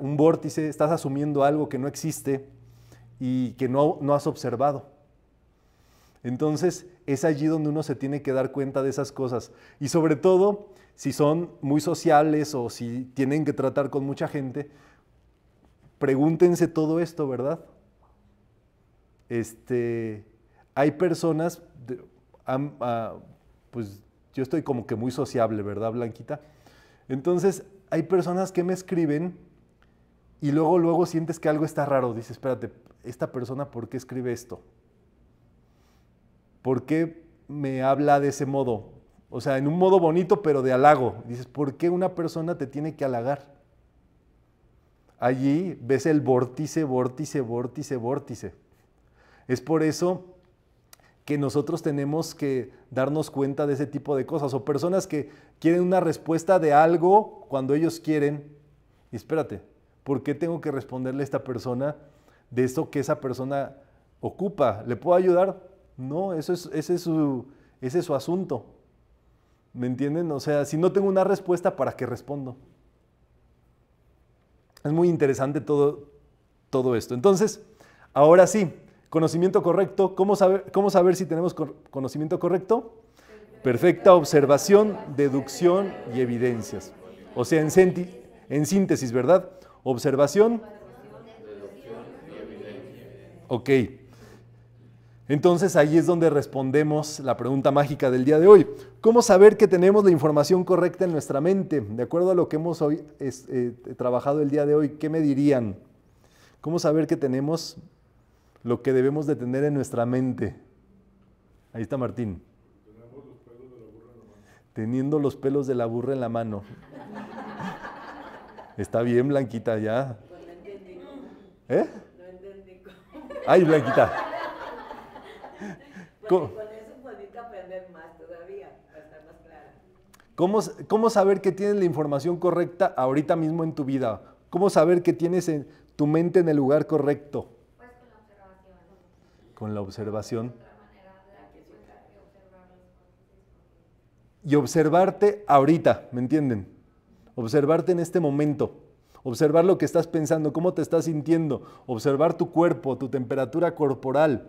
un vórtice, estás asumiendo algo que no existe y que no, no has observado. Entonces es allí donde uno se tiene que dar cuenta de esas cosas. Y sobre todo, si son muy sociales o si tienen que tratar con mucha gente, pregúntense todo esto, ¿verdad? Este, hay personas, ah, pues yo estoy como que muy sociable, ¿verdad, Blanquita? Entonces, hay personas que me escriben y luego, luego sientes que algo está raro. Dices, espérate, ¿esta persona por qué escribe esto? ¿Por qué me habla de ese modo? O sea, en un modo bonito, pero de halago. Dices, ¿por qué una persona te tiene que halagar? Allí ves el vórtice, vórtice, vórtice, vórtice. Es por eso que nosotros tenemos que darnos cuenta de ese tipo de cosas o personas que quieren una respuesta de algo cuando ellos quieren. Y espérate, ¿por qué tengo que responderle a esta persona de esto que esa persona ocupa? ¿Le puedo ayudar? No, eso es, ese, es su, asunto. ¿Me entienden? O sea, si no tengo una respuesta, ¿para qué respondo? Es muy interesante todo, todo esto. Entonces, ahora sí, Conocimiento correcto. ¿Cómo saber, cómo saber si tenemos conocimiento correcto? Perfecta observación, deducción y evidencias. O sea, en, síntesis, ¿verdad? Observación. Ok. Entonces ahí es donde respondemos la pregunta mágica del día de hoy. ¿Cómo saber que tenemos la información correcta en nuestra mente? De acuerdo a lo que hemos eh, trabajado el día de hoy, ¿qué me dirían? ¿Cómo saber que tenemos lo que debemos de tener en nuestra mente. Ahí está Martín. Teniendo los pelos de la burra en la mano. Está bien, Blanquita, ya. ¿Eh? Ay, Blanquita. Pues ¿Cómo? ¿Cómo, ¿Cómo, saber que tienes la información correcta ahorita mismo en tu vida? ¿Cómo saber que tienes en tu mente en el lugar correcto? con la observación. Y observarte ahorita, ¿me entienden? Observarte en este momento. Observar lo que estás pensando, cómo te estás sintiendo. Observar tu cuerpo, tu temperatura corporal.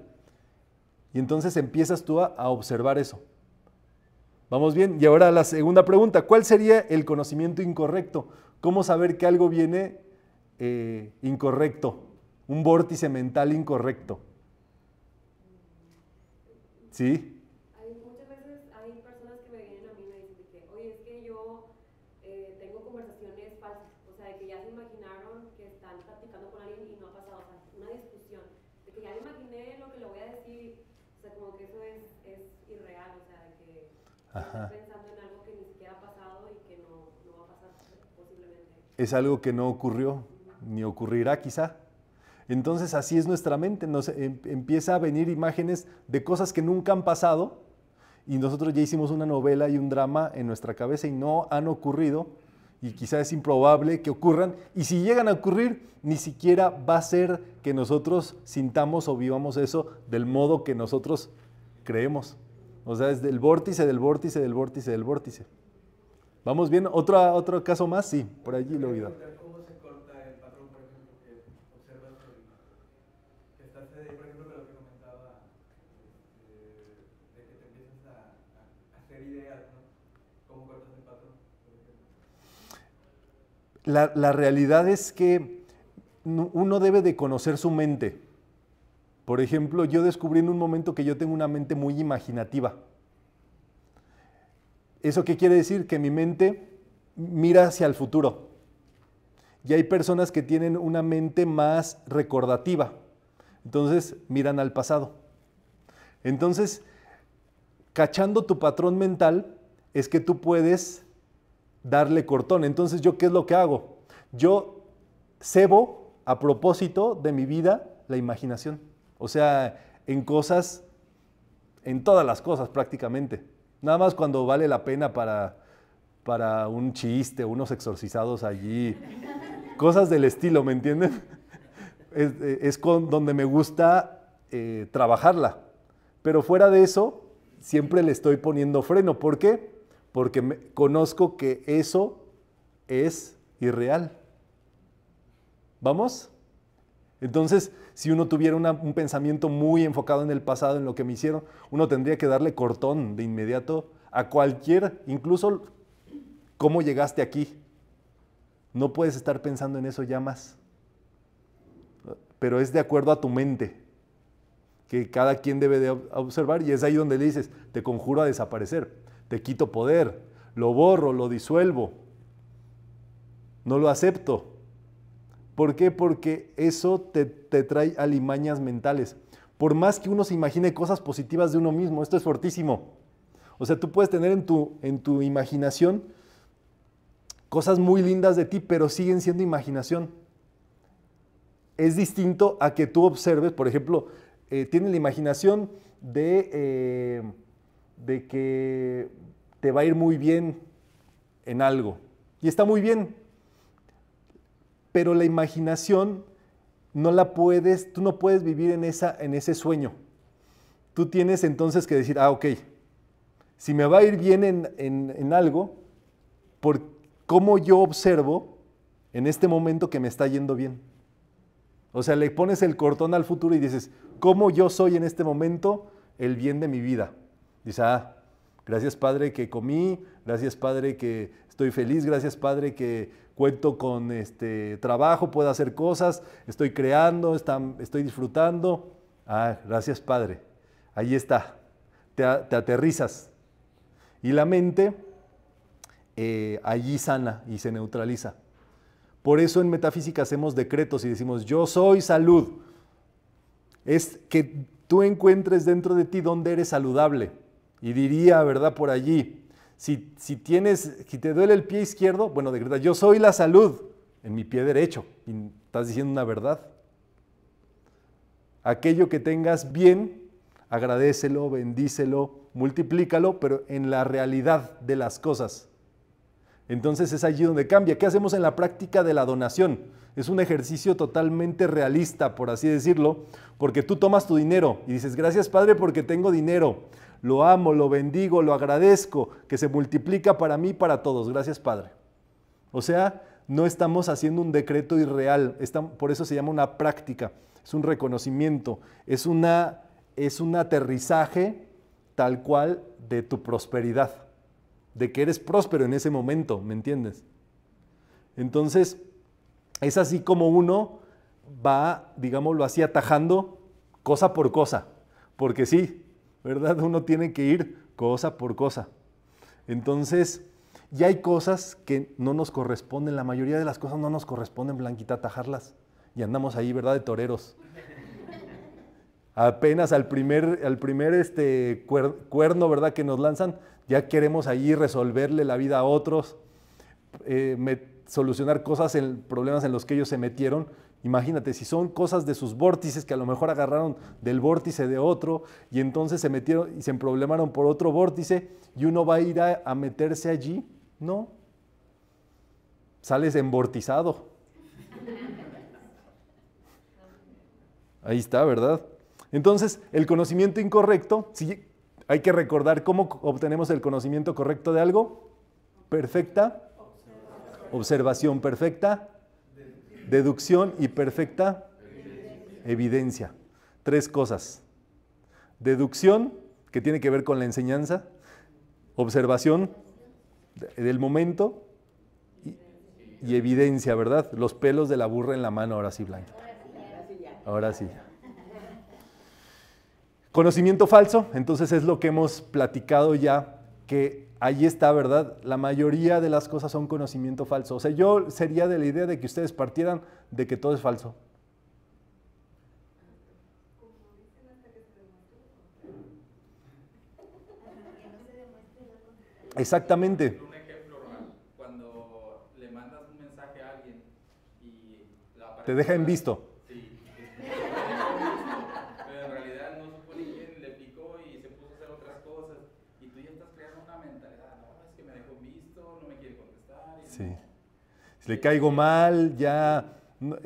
Y entonces empiezas tú a, observar eso. ¿Vamos bien? Y ahora la segunda pregunta. ¿Cuál sería el conocimiento incorrecto? ¿Cómo saber que algo viene eh, incorrecto? Un vórtice mental incorrecto. Sí. Hay, muchas veces hay personas que me vienen a mí y me dicen que, oye, es que yo eh, tengo conversaciones falsas, o sea, de que ya se imaginaron que están platicando con alguien y no ha pasado, o sea, una discusión, de que ya me imaginé lo que le voy a decir, o sea, como que eso es, es irreal, o sea, de que Ajá. estoy pensando en algo que ni siquiera ha pasado y que no, no va a pasar posiblemente. Es algo que no ocurrió, ni ocurrirá quizá. Entonces así es nuestra mente, nos em, empieza a venir imágenes de cosas que nunca han pasado y nosotros ya hicimos una novela y un drama en nuestra cabeza y no han ocurrido y quizá es improbable que ocurran y si llegan a ocurrir ni siquiera va a ser que nosotros sintamos o vivamos eso del modo que nosotros creemos. O sea, es del vórtice, del vórtice, del vórtice, del vórtice. ¿Vamos bien? ¿Otra, ¿Otro caso más? Sí, por allí lo he la, realidad es que uno debe de conocer su mente. Por ejemplo, yo descubrí en un momento que yo tengo una mente muy imaginativa. ¿Eso qué quiere decir? Que mi mente mira hacia el futuro. Y hay personas que tienen una mente más recordativa. Entonces miran al pasado. Entonces, cachando tu patrón mental es que tú puedes darle cortón. Entonces, ¿yo qué es lo que hago? Yo cebo a propósito de mi vida la imaginación. O sea, en cosas, en todas las cosas prácticamente. Nada más cuando vale la pena para, para un chiste, unos exorcizados allí. Cosas del estilo, ¿me entienden? Eh, es, con donde me gusta eh, trabajarla. Pero fuera de eso, siempre le estoy poniendo freno. ¿Por qué? porque conozco que eso es irreal. ¿Vamos? Entonces, si uno tuviera un pensamiento muy enfocado en el pasado, en lo que me hicieron, uno tendría que darle cortón de inmediato a cualquier, incluso cómo llegaste aquí. No puedes estar pensando en eso ya más. Pero es de acuerdo a tu mente, que cada quien debe de observar y es ahí donde le dices, te conjuro a desaparecer te quito poder, lo borro, lo disuelvo, no lo acepto. ¿Por qué? Porque eso te, te trae alimañas mentales. Por más que uno se imagine cosas positivas de uno mismo, esto es fortísimo. O sea, tú puedes tener en tu, en tu imaginación cosas muy lindas de ti, pero siguen siendo imaginación. Es distinto a que tú observes, por ejemplo, eh, tiene la imaginación de... Eh, de que te va a ir muy bien en algo. Y está muy bien. Pero la imaginación no la puedes, tú no puedes vivir en, esa, en ese sueño. Tú tienes entonces que decir, ah, ok, si me va a ir bien en, en, en algo, por cómo yo observo en este momento que me está yendo bien. O sea, le pones el cortón al futuro y dices, ¿cómo yo soy en este momento el bien de mi vida? Dice, ah, gracias Padre que comí, gracias Padre que estoy feliz, gracias Padre que cuento con este trabajo, puedo hacer cosas, estoy creando, estoy disfrutando. Ah, gracias Padre. Ahí está, te, aterrizas. Y la mente eh, allí sana y se neutraliza. Por eso en metafísica hacemos decretos y decimos, yo soy salud. Es que tú encuentres dentro de ti dónde eres saludable y diría, ¿verdad? Por allí, si, tienes, si te duele el pie izquierdo, bueno, de verdad, yo soy la salud en mi pie derecho. Y estás diciendo una verdad. Aquello que tengas bien, agradecelo, bendícelo, multiplícalo, pero en la realidad de las cosas. Entonces es allí donde cambia. ¿Qué hacemos en la práctica de la donación? Es un ejercicio totalmente realista, por así decirlo, porque tú tomas tu dinero y dices, gracias Padre porque tengo dinero. Lo amo, lo bendigo, lo agradezco, que se multiplica para mí y para todos. Gracias, Padre. O sea, no estamos haciendo un decreto irreal, por eso se llama una práctica, es un reconocimiento, es, una, es un aterrizaje tal cual de tu prosperidad, de que eres próspero en ese momento, ¿me entiendes? Entonces, es así como uno va, digámoslo así, atajando cosa por cosa, porque sí, ¿verdad? Uno tiene que ir cosa por cosa. Entonces, ya hay cosas que no nos corresponden, la mayoría de las cosas no nos corresponden, Blanquita, tajarlas, Y andamos ahí, ¿verdad? De toreros. Apenas al primer, este cuerno, ¿verdad? Que nos lanzan, ya queremos ahí resolverle la vida a otros, eh, solucionar cosas, problemas en los que ellos se metieron, Imagínate, si son cosas de sus vórtices que a lo mejor agarraron del vórtice de otro y entonces se metieron y se emproblemaron por otro vórtice y uno va a ir a, meterse allí, no. Sales embortizado. Ahí está, ¿verdad? Entonces, el conocimiento incorrecto, hay que recordar cómo obtenemos el conocimiento correcto de algo. Perfecta. Observación perfecta Deducción y perfecta evidencia. Tres cosas. Deducción, que tiene que ver con la enseñanza. Observación del momento y, evidencia, ¿verdad? Los pelos de la burra en la mano, ahora sí, Blanca. Ahora sí. Conocimiento falso, entonces es lo que hemos platicado ya que ahí está, ¿verdad? La mayoría de las cosas son conocimiento falso. O sea, yo sería de la idea de que ustedes partieran de que todo es falso. Exactamente. Un ejemplo, cuando le mandas un mensaje a alguien y la Te deja en visto. Si le caigo mal, ya... Le marcas,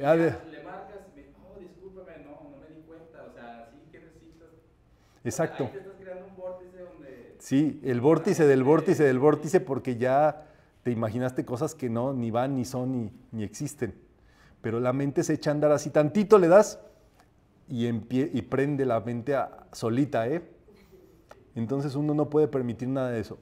oh, no, me di cuenta, o sea, sí que Exacto. creando un vórtice donde... Sí, el vórtice del vórtice del vórtice porque ya te imaginaste cosas que no, ni van, ni son, ni, existen. Pero la mente se echa a andar así, tantito le das y, y prende la mente a, solita, ¿eh? Entonces uno no puede permitir nada de eso.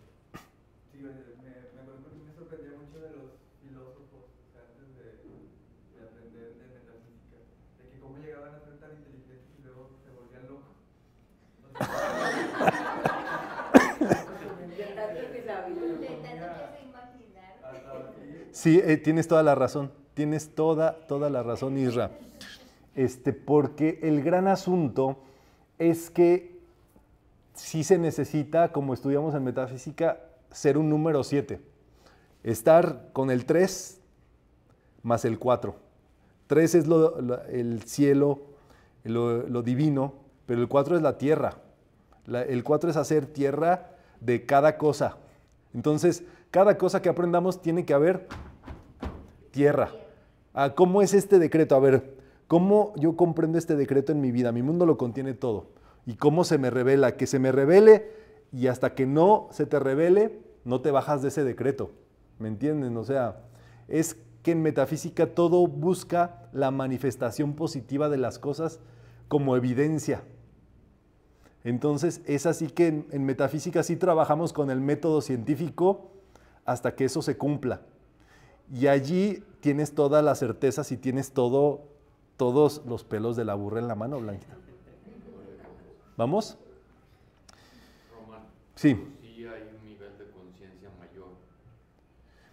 Sí, eh, tienes toda la razón. Tienes toda, toda la razón, Isra. Este, porque el gran asunto es que sí se necesita, como estudiamos en metafísica, ser un número 7. Estar con el 3 más el 4. 3 es el cielo, lo, divino, pero el 4 es la tierra. el 4 es hacer tierra de cada cosa. Entonces, cada cosa que aprendamos tiene que haber tierra. Ah, ¿Cómo es este decreto? A ver, ¿cómo yo comprendo este decreto en mi vida? Mi mundo lo contiene todo. ¿Y cómo se me revela? Que se me revele y hasta que no se te revele, no te bajas de ese decreto. ¿Me entienden? O sea, es que en metafísica todo busca la manifestación positiva de las cosas como evidencia. Entonces, es así que en metafísica sí trabajamos con el método científico hasta que eso se cumpla. Y allí tienes toda la certeza si tienes todo, todos los pelos de la burra en la mano, Blanquita. ¿Vamos? Román, sí. Sí hay un nivel de conciencia mayor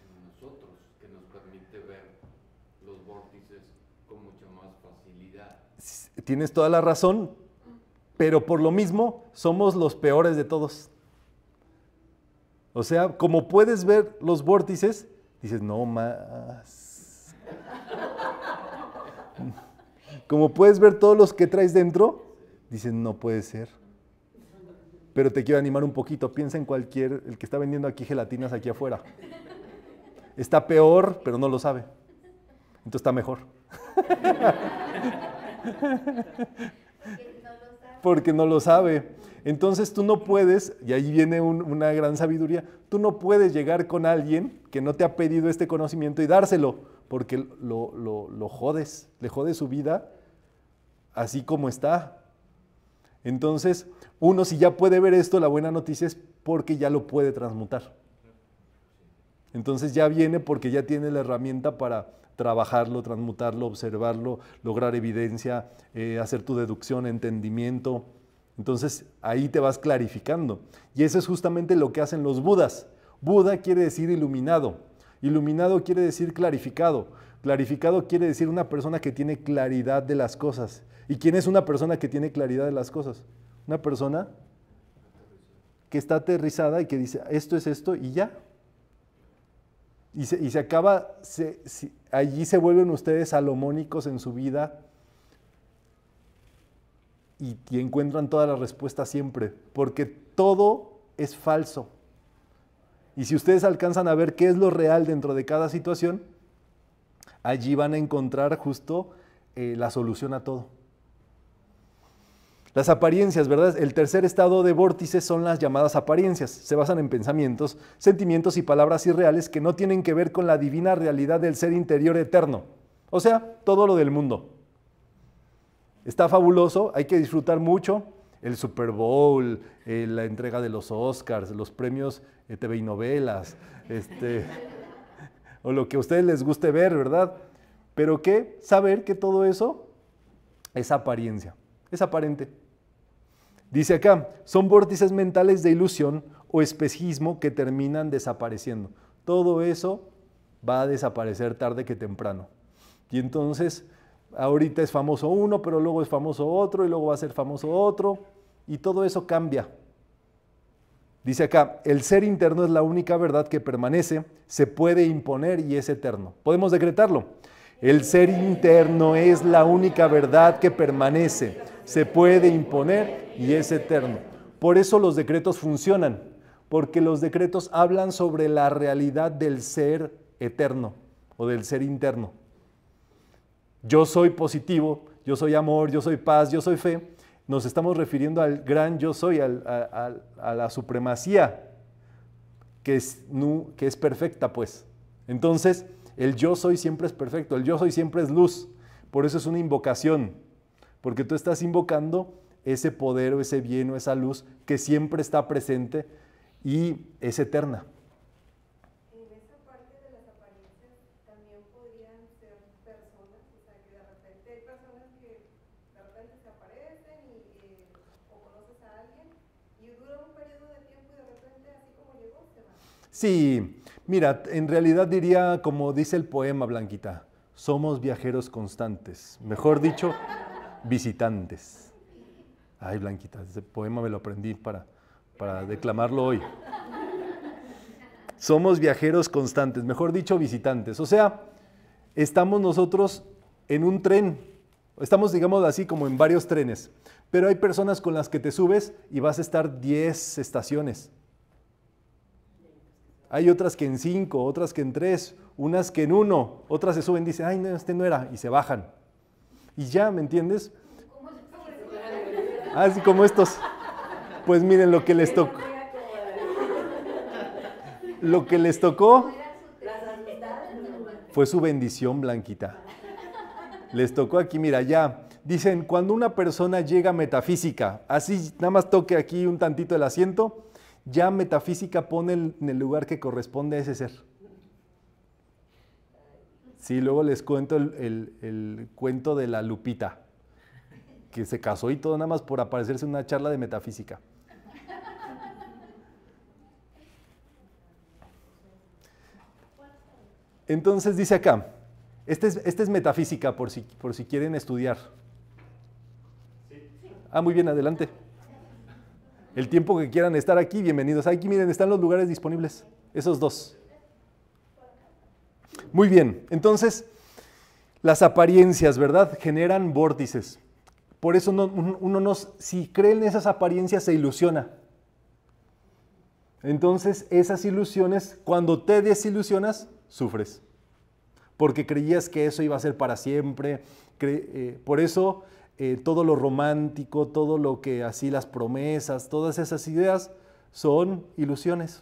en nosotros que nos permite ver los vórtices con mucha más facilidad. Tienes toda la razón, pero por lo mismo somos los peores de todos. O sea, como puedes ver los vórtices, dices, no más. Como puedes ver todos los que traes dentro, dicen no puede ser. Pero te quiero animar un poquito, piensa en cualquier, el que está vendiendo aquí gelatinas aquí afuera. Está peor, pero no lo sabe. Entonces está mejor. Porque no lo sabe. Entonces tú no puedes, y ahí viene una gran sabiduría, tú no puedes llegar con alguien que no te ha pedido este conocimiento y dárselo, porque lo, jodes, le jodes su vida así como está. Entonces, uno si ya puede ver esto, la buena noticia es porque ya lo puede transmutar. Entonces ya viene porque ya tiene la herramienta para trabajarlo, transmutarlo, observarlo, lograr evidencia, eh, hacer tu deducción, entendimiento, entonces ahí te vas clarificando. Y eso es justamente lo que hacen los Budas. Buda quiere decir iluminado. Iluminado quiere decir clarificado. Clarificado quiere decir una persona que tiene claridad de las cosas. ¿Y quién es una persona que tiene claridad de las cosas? Una persona que está aterrizada y que dice, esto es esto y ya. Y se, acaba, allí se vuelven ustedes salomónicos en su vida y, encuentran todas las respuestas siempre, porque todo es falso. Y si ustedes alcanzan a ver qué es lo real dentro de cada situación, allí van a encontrar justo eh, la solución a todo. Las apariencias, ¿verdad? El tercer estado de vórtices son las llamadas apariencias. Se basan en pensamientos, sentimientos y palabras irreales que no tienen que ver con la divina realidad del ser interior eterno. O sea, todo lo del mundo. Está fabuloso, hay que disfrutar mucho el Super Bowl, eh, la entrega de los Oscars, los premios eh, TV y novelas, este, o lo que a ustedes les guste ver, ¿verdad? Pero que saber que todo eso es apariencia, es aparente. Dice acá, son vórtices mentales de ilusión o espejismo que terminan desapareciendo. Todo eso va a desaparecer tarde que temprano. Y entonces ahorita es famoso uno, pero luego es famoso otro y luego va a ser famoso otro, y todo eso cambia. Dice acá, el ser interno es la única verdad que permanece, se puede imponer y es eterno. Podemos decretarlo. El ser interno es la única verdad que permanece, se puede imponer y es eterno. Por eso los decretos funcionan, porque los decretos hablan sobre la realidad del ser eterno o del ser interno yo soy positivo, yo soy amor, yo soy paz, yo soy fe, nos estamos refiriendo al gran yo soy, a, la supremacía, que es, que es perfecta, pues. Entonces, el yo soy siempre es perfecto, el yo soy siempre es luz, por eso es una invocación, porque tú estás invocando ese poder o ese bien o esa luz que siempre está presente y es eterna. Sí, mira, en realidad diría, como dice el poema Blanquita, somos viajeros constantes, mejor dicho, visitantes. Ay, Blanquita, ese poema me lo aprendí para, declamarlo hoy. Somos viajeros constantes, mejor dicho, visitantes. O sea, estamos nosotros en un tren, estamos, digamos así, como en varios trenes, pero hay personas con las que te subes y vas a estar 10 estaciones hay otras que en cinco, otras que en tres, unas que en uno, otras se suben y dicen, ay, no, este no era, y se bajan. Y ya, ¿me entiendes? Así ah, como estos. Pues miren lo que les tocó. Lo que les tocó fue su bendición, Blanquita. Les tocó aquí, mira, ya. Dicen, cuando una persona llega metafísica, así nada más toque aquí un tantito el asiento, ya metafísica pone en el lugar que corresponde a ese ser. Sí, luego les cuento el, cuento de la Lupita, que se casó y todo nada más por aparecerse en una charla de metafísica. Entonces dice acá, esta es, este es, metafísica por si, por si quieren estudiar. Ah, muy bien, adelante el tiempo que quieran estar aquí, bienvenidos. Aquí miren, están los lugares disponibles, esos dos. Muy bien, entonces las apariencias, ¿verdad? Generan vórtices. Por eso uno, uno nos, si cree en esas apariencias, se ilusiona. Entonces esas ilusiones, cuando te desilusionas, sufres. Porque creías que eso iba a ser para siempre. Eh, por eso eh, todo lo romántico, todo lo que así las promesas, todas esas ideas son ilusiones,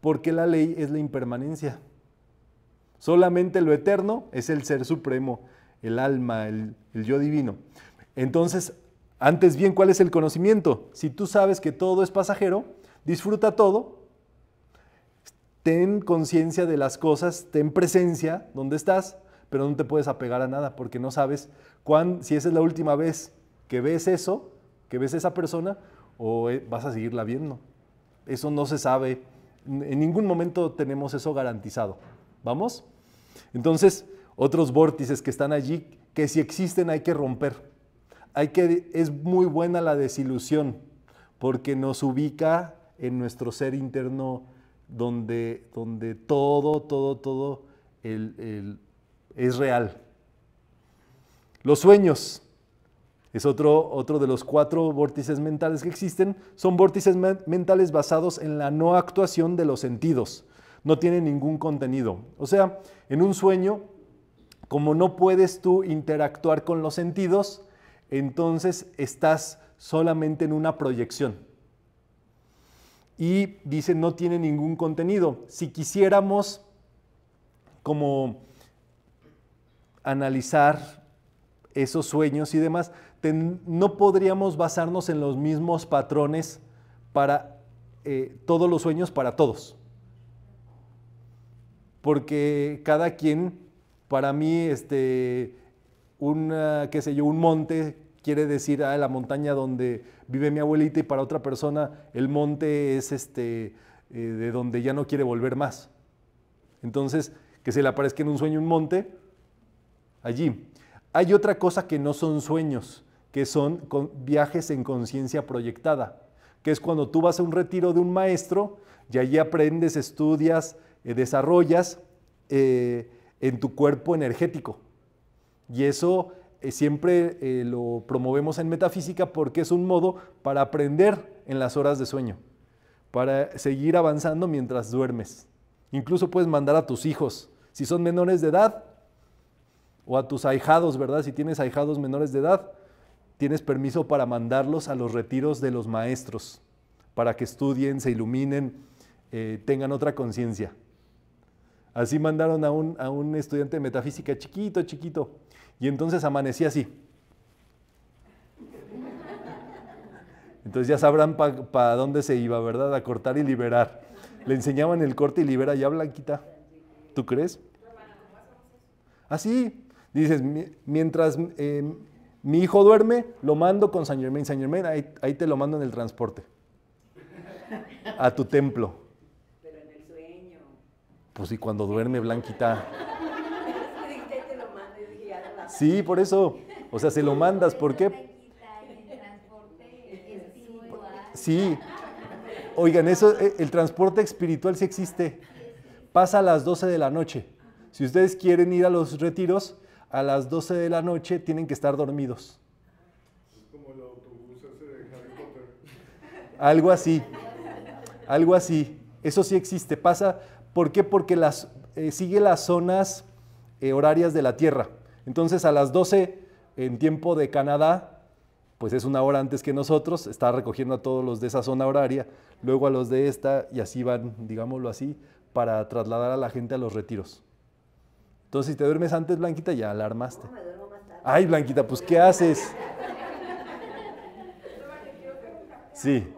porque la ley es la impermanencia. Solamente lo eterno es el ser supremo, el alma, el, el yo divino. Entonces, antes bien, ¿cuál es el conocimiento? Si tú sabes que todo es pasajero, disfruta todo, ten conciencia de las cosas, ten presencia donde estás pero no te puedes apegar a nada porque no sabes cuán, si esa es la última vez que ves eso, que ves a esa persona, o eh, vas a seguirla viendo. Eso no se sabe. En ningún momento tenemos eso garantizado. ¿Vamos? Entonces, otros vórtices que están allí, que si existen hay que romper. Hay que, es muy buena la desilusión, porque nos ubica en nuestro ser interno donde, donde todo, todo, todo el es real. Los sueños es otro, otro de los cuatro vórtices mentales que existen. Son vórtices mentales basados en la no actuación de los sentidos. No tienen ningún contenido. O sea, en un sueño, como no puedes tú interactuar con los sentidos, entonces estás solamente en una proyección. Y dice, no tiene ningún contenido. Si quisiéramos como analizar esos sueños y demás, no podríamos basarnos en los mismos patrones para eh, todos los sueños para todos. Porque cada quien, para mí, este, sé yo, un monte quiere decir a ah, la montaña donde vive mi abuelita y para otra persona el monte es este, eh, de donde ya no quiere volver más. Entonces, que se le aparezca en un sueño un monte, allí. Hay otra cosa que no son sueños, que son viajes en conciencia proyectada, que es cuando tú vas a un retiro de un maestro y allí aprendes, estudias, eh, desarrollas eh, en tu cuerpo energético. Y eso eh, siempre lo promovemos en metafísica porque es un modo para aprender en las horas de sueño, para seguir avanzando mientras duermes. Incluso puedes mandar a tus hijos, si son menores de edad, o a tus ahijados, ¿verdad? Si tienes ahijados menores de edad, tienes permiso para mandarlos a los retiros de los maestros, para que estudien, se iluminen, eh, tengan otra conciencia. Así mandaron a un, a un estudiante de metafísica chiquito, chiquito, y entonces amanecía así. Entonces ya sabrán para dónde se iba, ¿verdad? A cortar y liberar. Le enseñaban el corte y libera ya blanquita. ¿Tú crees? Así. Ah, Dices, mientras eh, mi hijo duerme, lo mando con San Germain. San Germain, ahí, te lo mando en el transporte. A tu templo. Pero en el sueño. Pues sí, cuando duerme, Blanquita. Sí, por eso. O sea, se lo mandas. ¿Por qué? Sí. Oigan, eso, eh, el transporte espiritual sí existe. Pasa a las 12 de la noche. Si ustedes quieren ir a los retiros, a las 12 de la noche tienen que estar dormidos. Es como el autobús Algo así, algo así. Eso sí existe. Pasa, ¿por qué? Porque las, eh, sigue las zonas eh, horarias de la Tierra. Entonces a las 12 en tiempo de Canadá, pues es una hora antes que nosotros, está recogiendo a todos los de esa zona horaria, luego a los de esta y así van, digámoslo así, para trasladar a la gente a los retiros. Entonces, si te duermes antes, Blanquita, ya alarmaste. No, me duermo más tarde. Ay, Blanquita, pues ¿qué haces? Sí.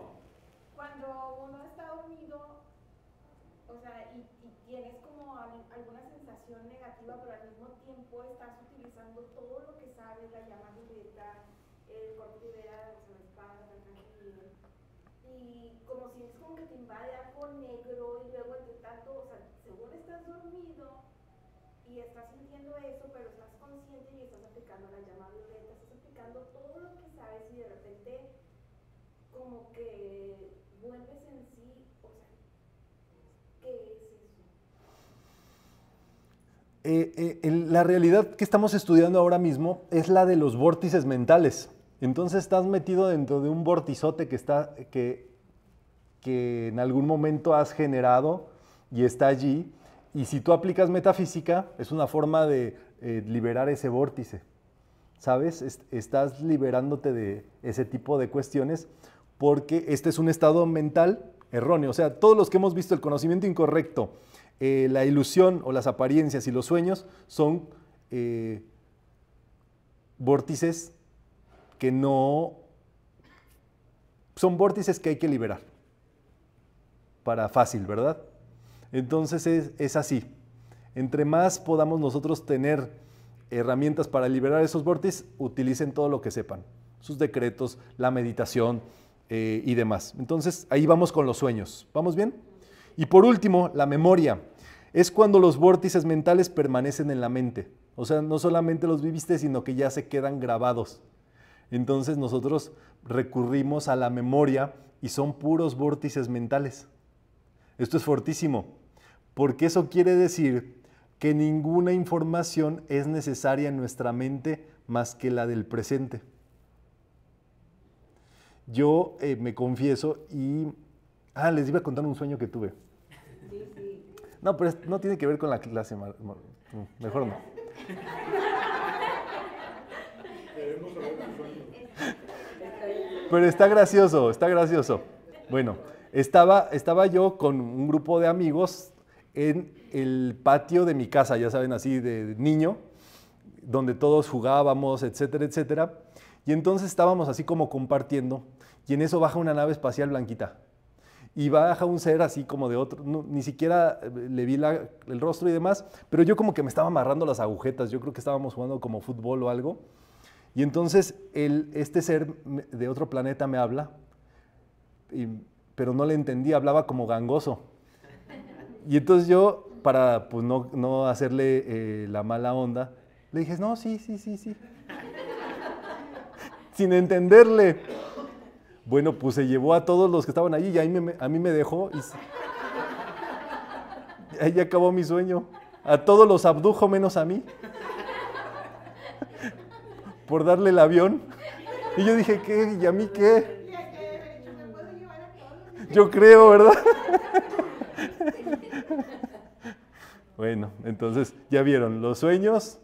Eh, eh, la realidad que estamos estudiando ahora mismo es la de los vórtices mentales. Entonces estás metido dentro de un vortizote que, está, que, que en algún momento has generado y está allí. Y si tú aplicas metafísica, es una forma de eh, liberar ese vórtice. ¿Sabes? estás liberándote de ese tipo de cuestiones porque este es un estado mental erróneo. O sea, todos los que hemos visto el conocimiento incorrecto eh, la ilusión o las apariencias y los sueños son eh, vórtices que no... Son vórtices que hay que liberar. Para fácil, ¿verdad? Entonces es, así. Entre más podamos nosotros tener herramientas para liberar esos vórtices, utilicen todo lo que sepan. Sus decretos, la meditación, eh, y demás. Entonces, ahí vamos con los sueños. ¿Vamos bien? Y por último, la memoria. Es cuando los vórtices mentales permanecen en la mente. O sea, no solamente los viviste, sino que ya se quedan grabados. Entonces nosotros recurrimos a la memoria y son puros vórtices mentales. Esto es fortísimo, porque eso quiere decir que ninguna información es necesaria en nuestra mente más que la del presente. Yo eh, me confieso y... Ah, les iba a contar un sueño que tuve. No, pero no tiene que ver con la clase. Mejor no. Pero está gracioso, está gracioso. Bueno, estaba, estaba yo con un grupo de amigos en el patio de mi casa, ya saben, así de niño, donde todos jugábamos, etcétera, etcétera. Y entonces estábamos así como compartiendo, y en eso baja una nave espacial blanquita y baja un ser así como de otro, ni siquiera eh, le vi la, el rostro y demás, pero yo como que me estaba amarrando las agujetas, yo creo que estábamos jugando como fútbol o algo, y entonces el, este ser de otro planeta me habla, pero no le entendí, hablaba como gangoso. Y entonces yo, para pues, no, no hacerle eh, la mala onda, le dije, no, sí, sí, sí, sí. Sin entenderle. Bueno, pues se llevó a todos los que estaban allí y a mí me, a mí me dejó. Y ahí acabó mi sueño. A todos los abdujo menos a mí. Por darle el avión. Y yo dije, ¿qué? ¿Y a mí qué? Yo creo, ¿verdad? Bueno, entonces ya vieron, los sueños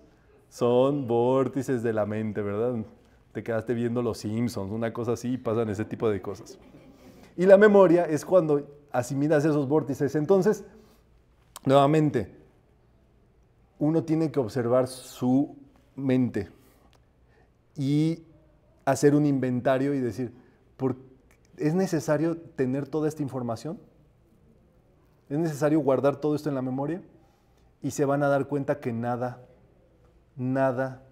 son vórtices de la mente, ¿verdad? te quedaste viendo Los Simpsons, una cosa así, y pasan ese tipo de cosas. Y la memoria es cuando asimilas esos vórtices. Entonces, nuevamente, uno tiene que observar su mente y hacer un inventario y decir, ¿es necesario tener toda esta información? ¿Es necesario guardar todo esto en la memoria? Y se van a dar cuenta que nada, nada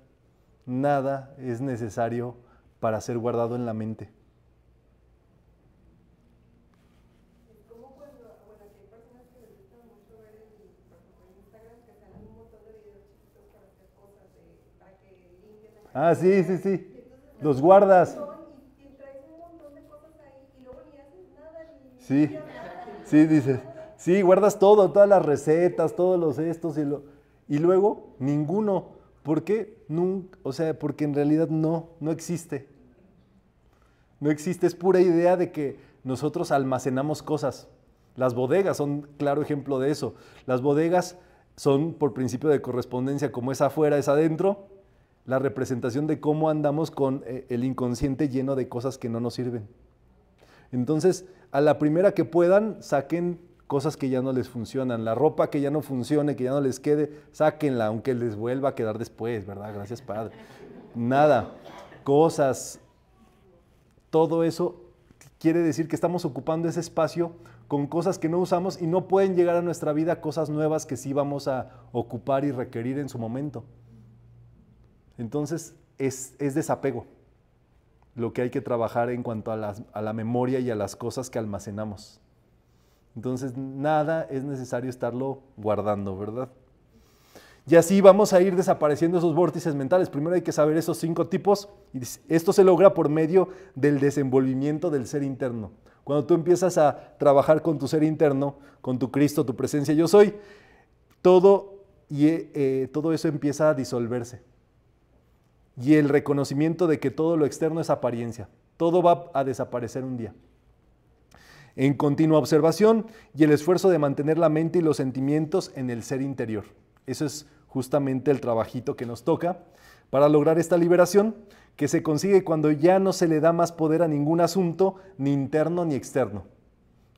nada es necesario para ser guardado en la mente. Ah, sí, sí, sí. Los guardas. Sí, sí, dices. Sí, guardas todo, todas las recetas, todos los estos y lo. Y luego, ninguno. ¿Por qué? o sea, porque en realidad no, no existe. No existe, es pura idea de que nosotros almacenamos cosas. Las bodegas son claro ejemplo de eso. Las bodegas son por principio de correspondencia, como es afuera, es adentro, la representación de cómo andamos con eh, el inconsciente lleno de cosas que no nos sirven. Entonces, a la primera que puedan, saquen cosas que ya no les funcionan, la ropa que ya no funcione, que ya no les quede, sáquenla, aunque les vuelva a quedar después, ¿verdad? Gracias, Padre. Nada, cosas, todo eso quiere decir que estamos ocupando ese espacio con cosas que no usamos y no pueden llegar a nuestra vida cosas nuevas que sí vamos a ocupar y requerir en su momento. Entonces, es, desapego lo que hay que trabajar en cuanto a la memoria y a las cosas que almacenamos. Entonces, nada es necesario estarlo guardando, ¿verdad? Y así vamos a ir desapareciendo esos vórtices mentales. Primero hay que saber esos cinco tipos y esto se logra por medio del desenvolvimiento del ser interno. Cuando tú empiezas a trabajar con tu ser interno, con tu Cristo, tu presencia, yo soy, todo, y, eh, eh, todo eso empieza a disolverse. Y el reconocimiento de que todo lo externo es apariencia. Todo va a desaparecer un día en continua observación y el esfuerzo de mantener la mente y los sentimientos en el ser interior. Eso es justamente el trabajito que nos toca para lograr esta liberación que se consigue cuando ya no se le da más poder a ningún asunto, ni interno ni externo.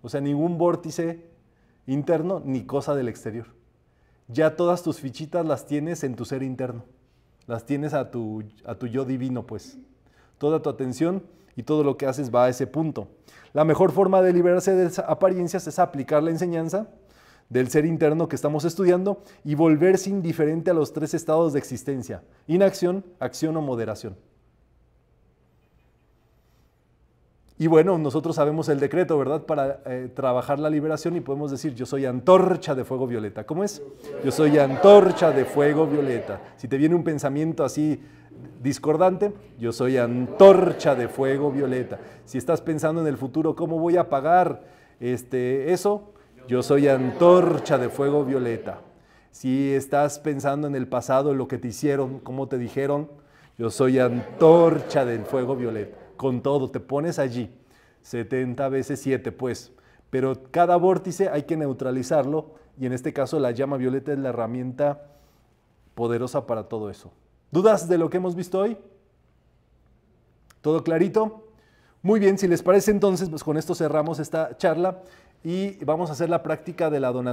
O sea, ningún vórtice interno ni cosa del exterior. Ya todas tus fichitas las tienes en tu ser interno. Las tienes a tu, a tu yo divino, pues. Toda tu atención y todo lo que haces va a ese punto. La mejor forma de liberarse de esas apariencias es aplicar la enseñanza del ser interno que estamos estudiando y volverse indiferente a los tres estados de existencia, inacción, acción o moderación. Y bueno, nosotros sabemos el decreto, ¿verdad? Para eh, trabajar la liberación y podemos decir, yo soy antorcha de fuego violeta. ¿Cómo es? Yo soy antorcha de fuego violeta. Si te viene un pensamiento así discordante, yo soy antorcha de fuego violeta. Si estás pensando en el futuro, ¿cómo voy a pagar este, eso? Yo soy antorcha de fuego violeta. Si estás pensando en el pasado, en lo que te hicieron, cómo te dijeron, yo soy antorcha del fuego violeta. Con todo, te pones allí. 70 veces 7, pues. Pero cada vórtice hay que neutralizarlo y en este caso la llama violeta es la herramienta poderosa para todo eso. ¿Dudas de lo que hemos visto hoy? ¿Todo clarito? Muy bien, si les parece entonces, pues con esto cerramos esta charla y vamos a hacer la práctica de la donación.